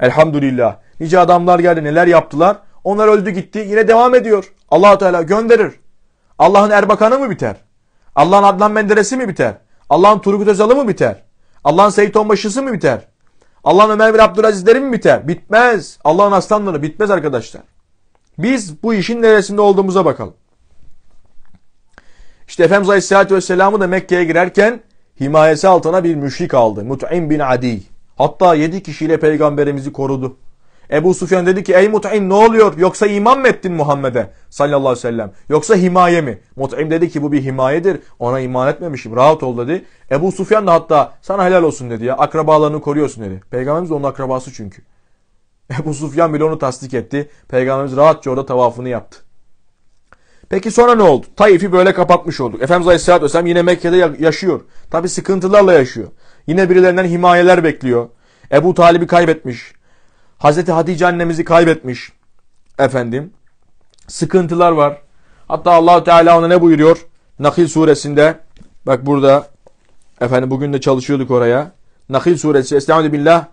Elhamdülillah. Nice adamlar geldi. Neler yaptılar? Onlar öldü gitti. Yine devam ediyor. allah Teala gönderir. Allah'ın Erbakan'ı mı biter? Allah'ın Adnan Menderes'i mi biter? Allah'ın Turgut Özal'ı mı biter? Allah'ın Seyit Onbaşı'sı mı biter? Allah'ın Ömer bin Abdülaziz'leri mi biter? Bitmez. Allah'ın aslanları bitmez arkadaşlar. Biz bu işin neresinde olduğumuza bakalım. İşte Efendimiz Aleyhisselatü Vesselam'ı da Mekke'ye girerken himayesi altına bir müşrik aldı. Mut'im bin Adi. Hatta yedi kişiyle peygamberimizi korudu. Ebu Sufyan dedi ki ey Mut'im ne oluyor? Yoksa iman mı ettin Muhammed'e sallallahu aleyhi ve sellem? Yoksa himaye mi? Mut'im dedi ki bu bir himayedir. Ona iman etmemişim. Rahat ol dedi. Ebu Sufyan da hatta sana helal olsun dedi ya. Akrabalarını koruyorsun dedi. Peygamberimiz onun akrabası çünkü. *laughs* Ebu Sufyan bile onu tasdik etti. Peygamberimiz rahatça orada tavafını yaptı. Peki sonra ne oldu? Taif'i böyle kapatmış olduk. Efendimiz Aleyhisselatü Vesselam yine Mekke'de yaşıyor. Tabi sıkıntılarla yaşıyor. Yine birilerinden himayeler bekliyor. Ebu Talib'i kaybetmiş. Hazreti Hatice annemizi kaybetmiş. Efendim sıkıntılar var. Hatta Allahu Teala ona ne buyuruyor? Nakil suresinde bak burada efendim bugün de çalışıyorduk oraya. Nakil suresi Estaizu billah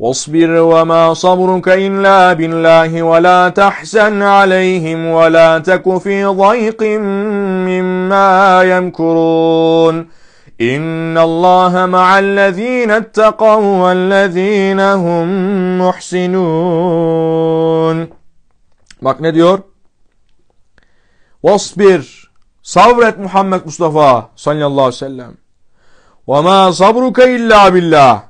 وَاصْبِرْ وَمَا صَبْرُكَ إِلَّا ve la تَحْزَنْ عَلَيْهِمْ ve la فِي ضَيْقٍ مِّمَّا يَمْكُرُونَ إن الله مع الذين اتقوا والذين هم محسنون Bak ne diyor? Vasbir Sabret Muhammed Mustafa sallallahu aleyhi ve sellem. Ve ma sabruka illa billah.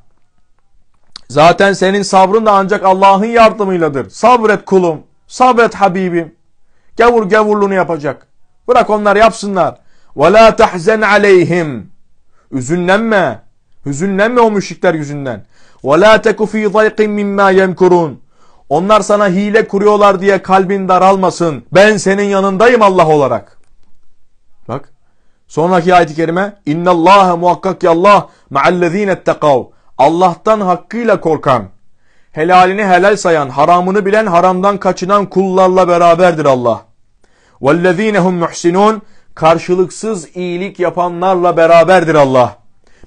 Zaten senin sabrın da ancak Allah'ın yardımıyladır. Sabret kulum, sabret Habibim. Gavur gavurluğunu yapacak. Bırak onlar yapsınlar. Ve la tahzen Üzünlenme. Hüzünlenme o müşrikler yüzünden. وَلَا تَكُ ف۪ي ضَيْقٍ مِمَّا يَمْكُرُونَ Onlar sana hile kuruyorlar diye kalbin daralmasın. Ben senin yanındayım Allah olarak. Bak. Sonraki ayet-i kerime اِنَّ اللّٰهَ مُحَقَّقْ يَاللّٰهِ مَعَ الَّذ۪ينَ اتَّقَوْا Allah'tan hakkıyla korkan, helalini helal sayan, haramını bilen, haramdan kaçınan kullarla beraberdir Allah. وَالَّذ۪ينَ هُمْ مُحْسِنُونَ karşılıksız iyilik yapanlarla beraberdir Allah.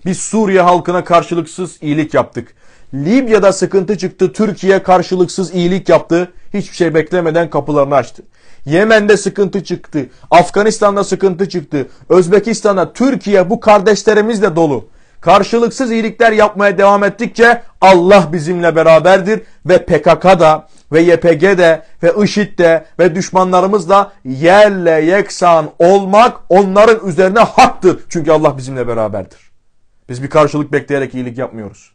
Biz Suriye halkına karşılıksız iyilik yaptık. Libya'da sıkıntı çıktı. Türkiye karşılıksız iyilik yaptı. Hiçbir şey beklemeden kapılarını açtı. Yemen'de sıkıntı çıktı. Afganistan'da sıkıntı çıktı. Özbekistan'da Türkiye bu kardeşlerimizle dolu. Karşılıksız iyilikler yapmaya devam ettikçe Allah bizimle beraberdir ve PKK da ve YPG'de ve IŞİD'de ve düşmanlarımızla yerle yeksan olmak onların üzerine haktır. Çünkü Allah bizimle beraberdir. Biz bir karşılık bekleyerek iyilik yapmıyoruz.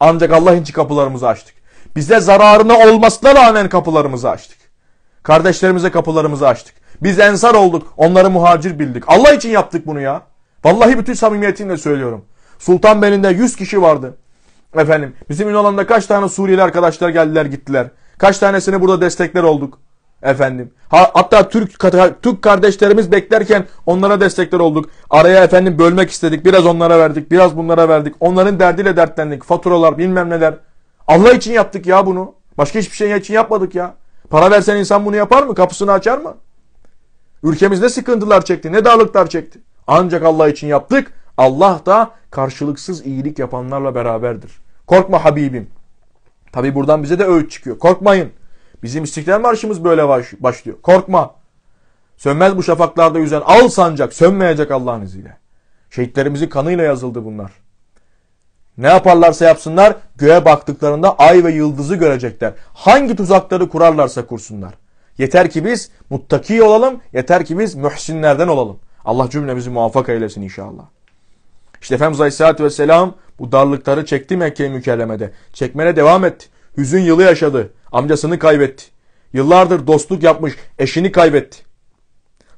Ancak Allah için kapılarımızı açtık. Bize zararına olmasına rağmen kapılarımızı açtık. Kardeşlerimize kapılarımızı açtık. Biz ensar olduk, onları muhacir bildik. Allah için yaptık bunu ya. Vallahi bütün samimiyetimle söylüyorum. Sultan Sultanbeyli'nde 100 kişi vardı. Efendim bizim Yunan'da kaç tane Suriyeli arkadaşlar geldiler gittiler. Kaç tanesini burada destekler olduk. Efendim. Ha, hatta Türk Türk kardeşlerimiz beklerken onlara destekler olduk. Araya efendim bölmek istedik. Biraz onlara verdik. Biraz bunlara verdik. Onların derdiyle dertlendik. Faturalar bilmem neler. Allah için yaptık ya bunu. Başka hiçbir şey için yapmadık ya. Para versen insan bunu yapar mı? Kapısını açar mı? Ülkemiz ne sıkıntılar çekti, ne darlıklar çekti. Ancak Allah için yaptık. Allah da karşılıksız iyilik yapanlarla beraberdir. Korkma Habibim. Tabi buradan bize de öğüt çıkıyor. Korkmayın. Bizim İstiklal Marşımız böyle başlıyor. Korkma. Sönmez bu şafaklarda yüzen al sancak sönmeyecek Allah'ın izniyle. Şehitlerimizin kanıyla yazıldı bunlar. Ne yaparlarsa yapsınlar göğe baktıklarında ay ve yıldızı görecekler. Hangi tuzakları kurarlarsa kursunlar. Yeter ki biz muttaki olalım, yeter ki biz mühsinlerden olalım. Allah cümlemizi muvaffak eylesin inşallah. İşte Efendimiz Aleyhisselatü Vesselam bu darlıkları çekti Mekke-i Mükerreme'de. Çekmene devam etti. Hüzün yılı yaşadı. Amcasını kaybetti. Yıllardır dostluk yapmış. Eşini kaybetti.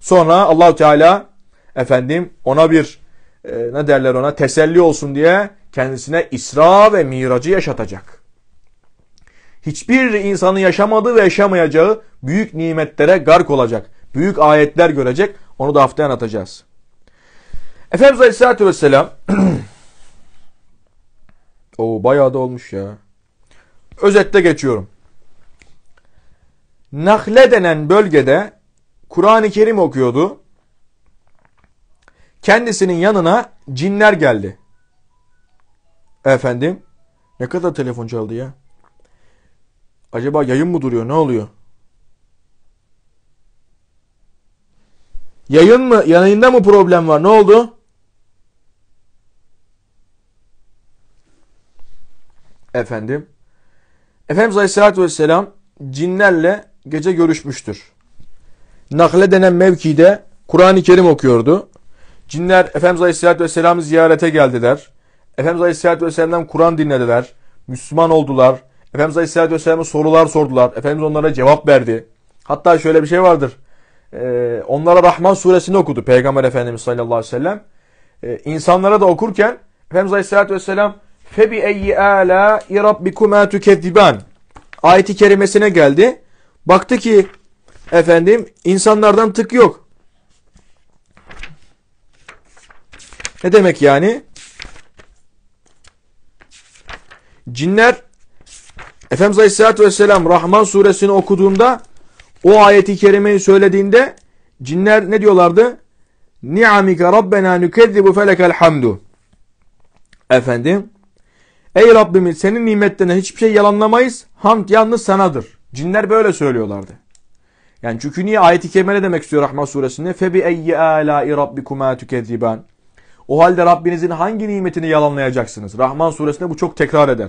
Sonra Allahu Teala efendim ona bir e, ne derler ona teselli olsun diye kendisine İsra ve Miracı yaşatacak. Hiçbir insanın yaşamadığı ve yaşamayacağı büyük nimetlere gark olacak. Büyük ayetler görecek. Onu da haftaya anlatacağız. Efendimiz Aleyhisselatü Vesselam *clears throat* o bayağı da olmuş ya. Özette geçiyorum. Nahle denen bölgede Kur'an-ı Kerim okuyordu. Kendisinin yanına cinler geldi. Efendim? Ne kadar telefon çaldı ya? Acaba yayın mı duruyor? Ne oluyor? Yayın mı? Yayında mı problem var? Ne oldu? efendim. Efendimiz Aleyhisselatü Vesselam cinlerle gece görüşmüştür. Nakle denen mevkide Kur'an-ı Kerim okuyordu. Cinler Efendimiz Aleyhisselatü Vesselam'ı ziyarete geldiler. Efendimiz Aleyhisselatü Vesselam'dan Kur'an dinlediler. Müslüman oldular. Efendimiz Aleyhisselatü Vesselam'a sorular sordular. Efendimiz onlara cevap verdi. Hatta şöyle bir şey vardır. Ee, onlara Rahman suresini okudu Peygamber Efendimiz sallallahu aleyhi ve sellem. Ee, insanlara da okurken Efendimiz Aleyhisselatü Vesselam Febi eyyi ala rabbikuma tukezziban. Ayeti kerimesine geldi. Baktı ki efendim insanlardan tık yok. Ne demek yani? Cinler Efendimiz Aleyhisselatü Vesselam Rahman suresini okuduğunda o ayeti kerimeyi söylediğinde cinler ne diyorlardı? Ni'amike rabbena nükezzibu felekel hamdu. Efendim Ey Rabbimiz senin nimetlerine hiçbir şey yalanlamayız. Hamd yalnız sanadır. Cinler böyle söylüyorlardı. Yani çünkü niye ayeti kerime ne demek istiyor Rahman suresinde? Febi eyyi alai rabbikuma tukeziban. O halde Rabbinizin hangi nimetini yalanlayacaksınız? Rahman suresinde bu çok tekrar eder.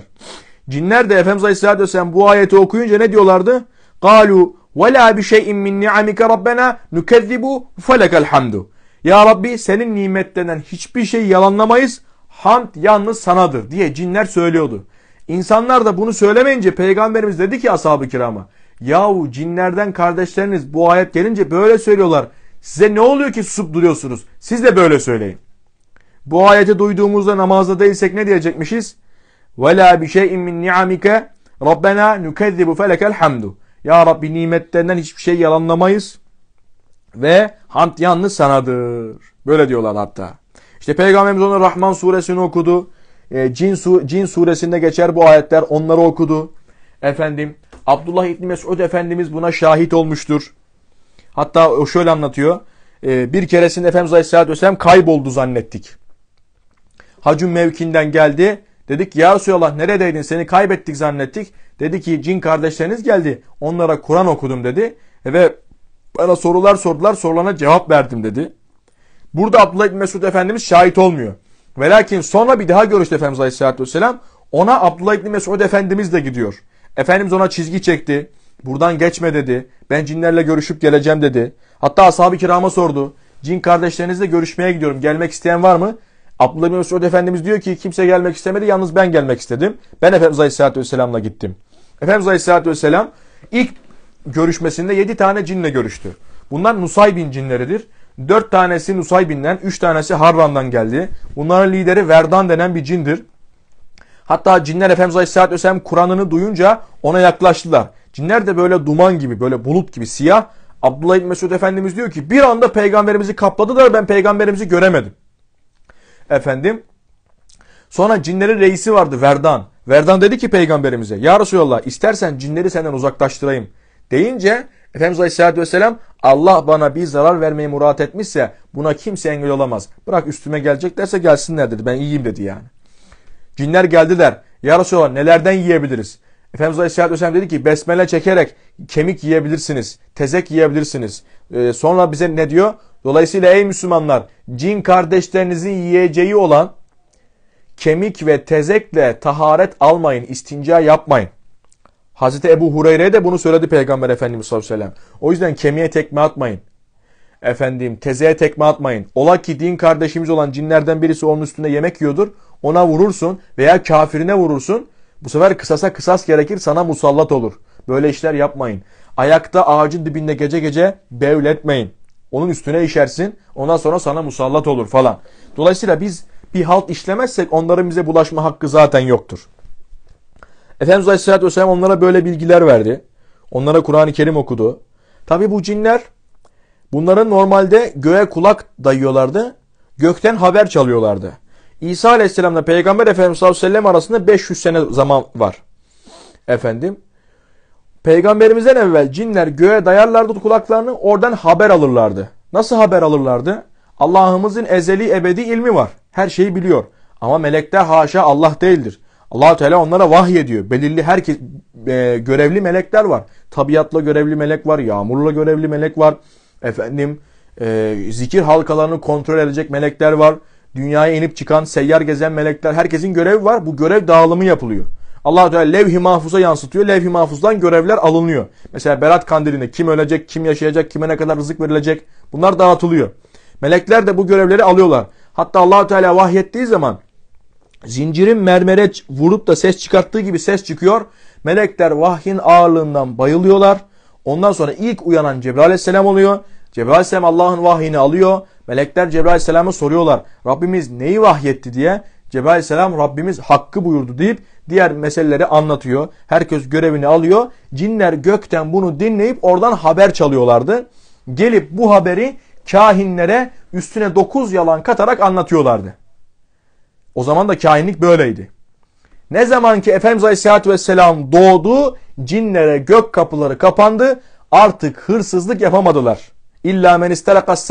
Cinler de Efendimiz Aleyhisselatü Vesselam bu ayeti okuyunca ne diyorlardı? Galu ve la bi şeyin min niamika rabbena nukezzibu felekel hamdu. Ya Rabbi senin nimetlerinden hiçbir şey yalanlamayız hamd yalnız sanadır diye cinler söylüyordu. İnsanlar da bunu söylemeyince peygamberimiz dedi ki ashab-ı kirama yahu cinlerden kardeşleriniz bu ayet gelince böyle söylüyorlar. Size ne oluyor ki susup duruyorsunuz? Siz de böyle söyleyin. Bu ayeti duyduğumuzda namazda değilsek ne diyecekmişiz? وَلَا بِشَيْءٍ مِنْ نِعَمِكَ رَبَّنَا نُكَذِّبُ فَلَكَ الْحَمْدُ Ya Rabbi nimetlerinden hiçbir şey yalanlamayız ve hamd yalnız sanadır. Böyle diyorlar hatta. İşte Peygamberimiz ona Rahman suresini okudu. E, Cin, su, Cin suresinde geçer bu ayetler. Onları okudu. Efendim Abdullah İbni Mesud Efendimiz buna şahit olmuştur. Hatta o şöyle anlatıyor. E, bir keresinde Efendimiz Aleyhisselatü Vesselam kayboldu zannettik. Hacun mevkinden geldi. Dedik ya Resulallah neredeydin seni kaybettik zannettik. Dedi ki cin kardeşleriniz geldi. Onlara Kur'an okudum dedi. Ve bana sorular sordular sorularına cevap verdim dedi. Burada Abdullah İbni Mesud Efendimiz şahit olmuyor. Ve lakin sonra bir daha görüştü Efendimiz Aleyhisselatü Vesselam. Ona Abdullah İbni Mesud Efendimiz de gidiyor. Efendimiz ona çizgi çekti. Buradan geçme dedi. Ben cinlerle görüşüp geleceğim dedi. Hatta ashab-ı kirama sordu. Cin kardeşlerinizle görüşmeye gidiyorum. Gelmek isteyen var mı? Abdullah bin Mesud Efendimiz diyor ki kimse gelmek istemedi. Yalnız ben gelmek istedim. Ben Efendimiz Aleyhisselatü Vesselam'la gittim. Efendimiz Aleyhisselatü Vesselam ilk görüşmesinde 7 tane cinle görüştü. Bunlar Nusaybin cinleridir. Dört tanesi Nusaybin'den, üç tanesi Harran'dan geldi. Bunların lideri Verdan denen bir cindir. Hatta cinler Efendimiz Aleyhisselatü Vesselam Kur'an'ını duyunca ona yaklaştılar. Cinler de böyle duman gibi, böyle bulut gibi siyah. Abdullah İbni Mesud Efendimiz diyor ki bir anda peygamberimizi kapladılar ben peygamberimizi göremedim. Efendim sonra cinlerin reisi vardı Verdan. Verdan dedi ki peygamberimize ya Resulallah istersen cinleri senden uzaklaştırayım. Deyince Efendimiz Aleyhisselatü Vesselam Allah bana bir zarar vermeyi murat etmişse buna kimse engel olamaz. Bırak üstüme geleceklerse derse gelsinler dedi. Ben iyiyim dedi yani. Cinler geldiler. Ya Resulallah nelerden yiyebiliriz? Efendimiz Aleyhisselatü Vesselam dedi ki besmele çekerek kemik yiyebilirsiniz, tezek yiyebilirsiniz. Ee, sonra bize ne diyor? Dolayısıyla ey Müslümanlar cin kardeşlerinizin yiyeceği olan kemik ve tezekle taharet almayın, istinca yapmayın. Hazreti Ebu Hureyre'ye de bunu söyledi Peygamber Efendimiz sallallahu aleyhi ve sellem. O yüzden kemiğe tekme atmayın. Efendim tezeye tekme atmayın. Ola ki din kardeşimiz olan cinlerden birisi onun üstünde yemek yiyordur. Ona vurursun veya kafirine vurursun. Bu sefer kısasa kısas gerekir sana musallat olur. Böyle işler yapmayın. Ayakta ağacın dibinde gece gece bevletmeyin. Onun üstüne işersin ondan sonra sana musallat olur falan. Dolayısıyla biz bir halt işlemezsek onların bize bulaşma hakkı zaten yoktur. Efendimiz Aleyhisselatü Vesselam onlara böyle bilgiler verdi. Onlara Kur'an-ı Kerim okudu. Tabi bu cinler bunların normalde göğe kulak dayıyorlardı. Gökten haber çalıyorlardı. İsa Aleyhisselam'la Peygamber Efendimiz Sallallahu Aleyhi arasında 500 sene zaman var. Efendim. Peygamberimizden evvel cinler göğe dayarlardı kulaklarını oradan haber alırlardı. Nasıl haber alırlardı? Allah'ımızın ezeli ebedi ilmi var. Her şeyi biliyor. Ama melekler haşa Allah değildir allah Teala onlara vahyediyor. Belirli herkes e, görevli melekler var. Tabiatla görevli melek var, yağmurla görevli melek var. Efendim e, zikir halkalarını kontrol edecek melekler var. Dünyaya inip çıkan, seyyar gezen melekler herkesin görevi var. Bu görev dağılımı yapılıyor. allah Teala levh-i mahfuza yansıtıyor. Levh-i mahfuzdan görevler alınıyor. Mesela Berat Kandili'nde kim ölecek, kim yaşayacak, kime ne kadar rızık verilecek bunlar dağıtılıyor. Melekler de bu görevleri alıyorlar. Hatta allah Teala vahyettiği zaman zincirin mermere vurup da ses çıkarttığı gibi ses çıkıyor. Melekler vahyin ağırlığından bayılıyorlar. Ondan sonra ilk uyanan Cebrail aleyhisselam oluyor. Cebrail aleyhisselam Allah'ın vahyini alıyor. Melekler Cebrail aleyhisselama soruyorlar. Rabbimiz neyi vahyetti diye. Cebrail aleyhisselam Rabbimiz hakkı buyurdu deyip diğer meseleleri anlatıyor. Herkes görevini alıyor. Cinler gökten bunu dinleyip oradan haber çalıyorlardı. Gelip bu haberi kahinlere üstüne dokuz yalan katarak anlatıyorlardı. O zaman da kainlik böyleydi. Ne zaman ki Efendimiz Aleyhisselatü Vesselam doğdu, cinlere gök kapıları kapandı. Artık hırsızlık yapamadılar. İlla men isterakas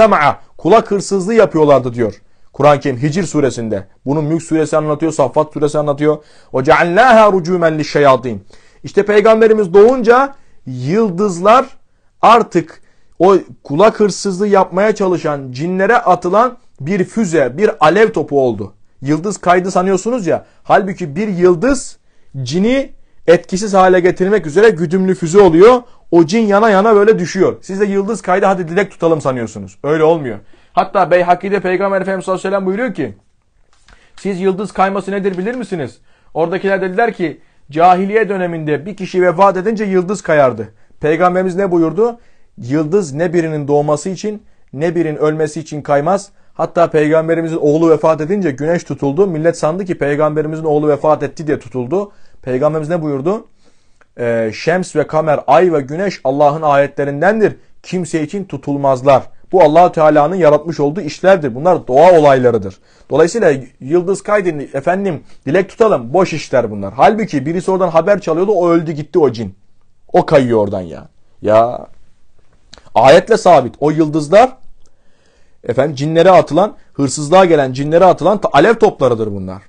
Kulak hırsızlığı yapıyorlardı diyor. Kur'an-ı Kerim Hicr suresinde. Bunu Mülk suresi anlatıyor, Saffat suresi anlatıyor. O ceallâhâ rucûmen lişşeyâdîn. İşte peygamberimiz doğunca yıldızlar artık o kulak hırsızlığı yapmaya çalışan cinlere atılan bir füze, bir alev topu oldu. Yıldız kaydı sanıyorsunuz ya. Halbuki bir yıldız cini etkisiz hale getirmek üzere güdümlü füze oluyor. O cin yana yana böyle düşüyor. Siz de yıldız kaydı hadi dilek tutalım sanıyorsunuz. Öyle olmuyor. Hatta Beyhaki'de Peygamber Efendimiz sallallahu aleyhi ve sellem buyuruyor ki siz yıldız kayması nedir bilir misiniz? Oradakiler dediler ki cahiliye döneminde bir kişi vefat edince yıldız kayardı. Peygamberimiz ne buyurdu? Yıldız ne birinin doğması için ne birinin ölmesi için kaymaz Hatta peygamberimizin oğlu vefat edince güneş tutuldu. Millet sandı ki peygamberimizin oğlu vefat etti diye tutuldu. Peygamberimiz ne buyurdu? Ee, Şems ve kamer, ay ve güneş Allah'ın ayetlerindendir. Kimse için tutulmazlar. Bu Allahu Teala'nın yaratmış olduğu işlerdir. Bunlar doğa olaylarıdır. Dolayısıyla yıldız kaydını efendim dilek tutalım boş işler bunlar. Halbuki birisi oradan haber çalıyordu o öldü gitti o cin. O kayıyor oradan ya. Ya ayetle sabit. O yıldızlar Efendim cinlere atılan, hırsızlığa gelen cinlere atılan alev toplarıdır bunlar.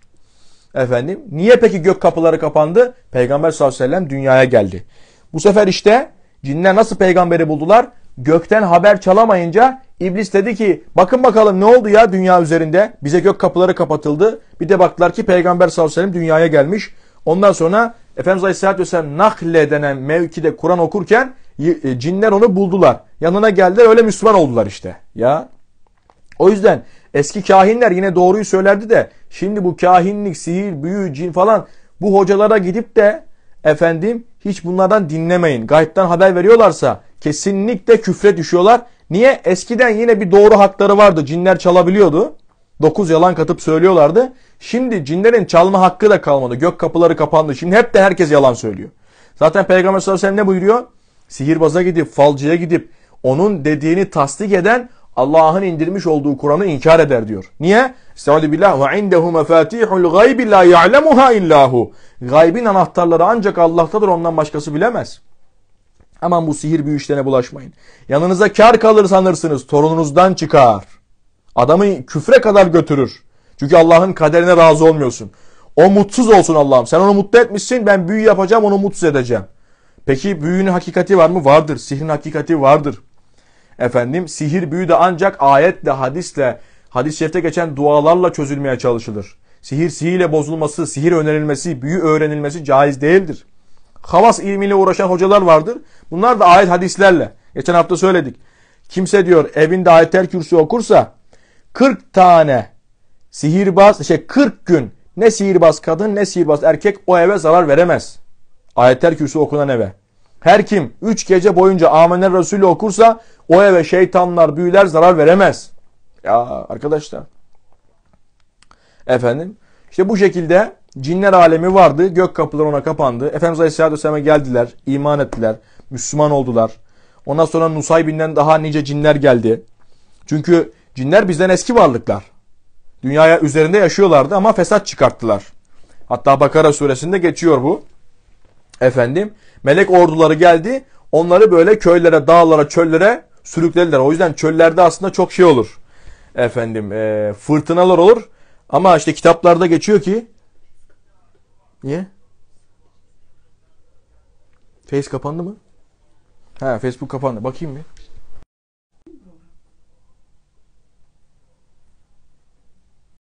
Efendim niye peki gök kapıları kapandı? Peygamber sallallahu aleyhi ve sellem dünyaya geldi. Bu sefer işte cinler nasıl peygamberi buldular? Gökten haber çalamayınca iblis dedi ki bakın bakalım ne oldu ya dünya üzerinde? Bize gök kapıları kapatıldı. Bir de baktılar ki peygamber sallallahu aleyhi ve sellem dünyaya gelmiş. Ondan sonra Efendimiz Aleyhisselatü Vesselam nakle denen mevkide Kur'an okurken e, cinler onu buldular. Yanına geldiler öyle Müslüman oldular işte. Ya o yüzden eski kahinler yine doğruyu söylerdi de şimdi bu kahinlik, sihir, büyü, cin falan bu hocalara gidip de efendim hiç bunlardan dinlemeyin. gayetten haber veriyorlarsa kesinlikle küfre düşüyorlar. Niye? Eskiden yine bir doğru hakları vardı. Cinler çalabiliyordu. Dokuz yalan katıp söylüyorlardı. Şimdi cinlerin çalma hakkı da kalmadı. Gök kapıları kapandı. Şimdi hep de herkes yalan söylüyor. Zaten Peygamber sallallahu aleyhi ve sellem ne buyuruyor? Sihirbaza gidip, falcıya gidip onun dediğini tasdik eden Allah'ın indirmiş olduğu Kur'an'ı inkar eder diyor. Niye? Estaizu billah ve indehu mefatihul gaybi la ya'lemuha illahu. Gaybin anahtarları ancak Allah'tadır ondan başkası bilemez. Aman bu sihir büyü işlerine bulaşmayın. Yanınıza kar kalır sanırsınız. Torununuzdan çıkar. Adamı küfre kadar götürür. Çünkü Allah'ın kaderine razı olmuyorsun. O mutsuz olsun Allah'ım. Sen onu mutlu etmişsin. Ben büyü yapacağım onu mutsuz edeceğim. Peki büyünün hakikati var mı? Vardır. Sihrin hakikati vardır. Efendim sihir büyü de ancak ayetle, hadisle, hadis-i şerifte geçen dualarla çözülmeye çalışılır. Sihir sihirle bozulması, sihir önerilmesi, büyü öğrenilmesi caiz değildir. Havas ilmiyle uğraşan hocalar vardır. Bunlar da ayet hadislerle. Geçen hafta söyledik. Kimse diyor evinde ayetel kürsü okursa 40 tane sihirbaz, şey 40 gün ne sihirbaz kadın ne sihirbaz erkek o eve zarar veremez. Ayetel kürsü okunan eve. Her kim üç gece boyunca Amener Resulü okursa o eve şeytanlar büyüler zarar veremez. Ya arkadaşlar. Efendim işte bu şekilde cinler alemi vardı. Gök kapıları ona kapandı. Efendimiz Aleyhisselatü Vesselam'a geldiler. iman ettiler. Müslüman oldular. Ondan sonra Nusaybin'den daha nice cinler geldi. Çünkü cinler bizden eski varlıklar. Dünyaya üzerinde yaşıyorlardı ama fesat çıkarttılar. Hatta Bakara suresinde geçiyor bu. Efendim Melek orduları geldi. Onları böyle köylere, dağlara, çöllere sürüklediler. O yüzden çöllerde aslında çok şey olur. Efendim e, fırtınalar olur. Ama işte kitaplarda geçiyor ki. Niye? Face kapandı mı? Ha Facebook kapandı. Bakayım bir.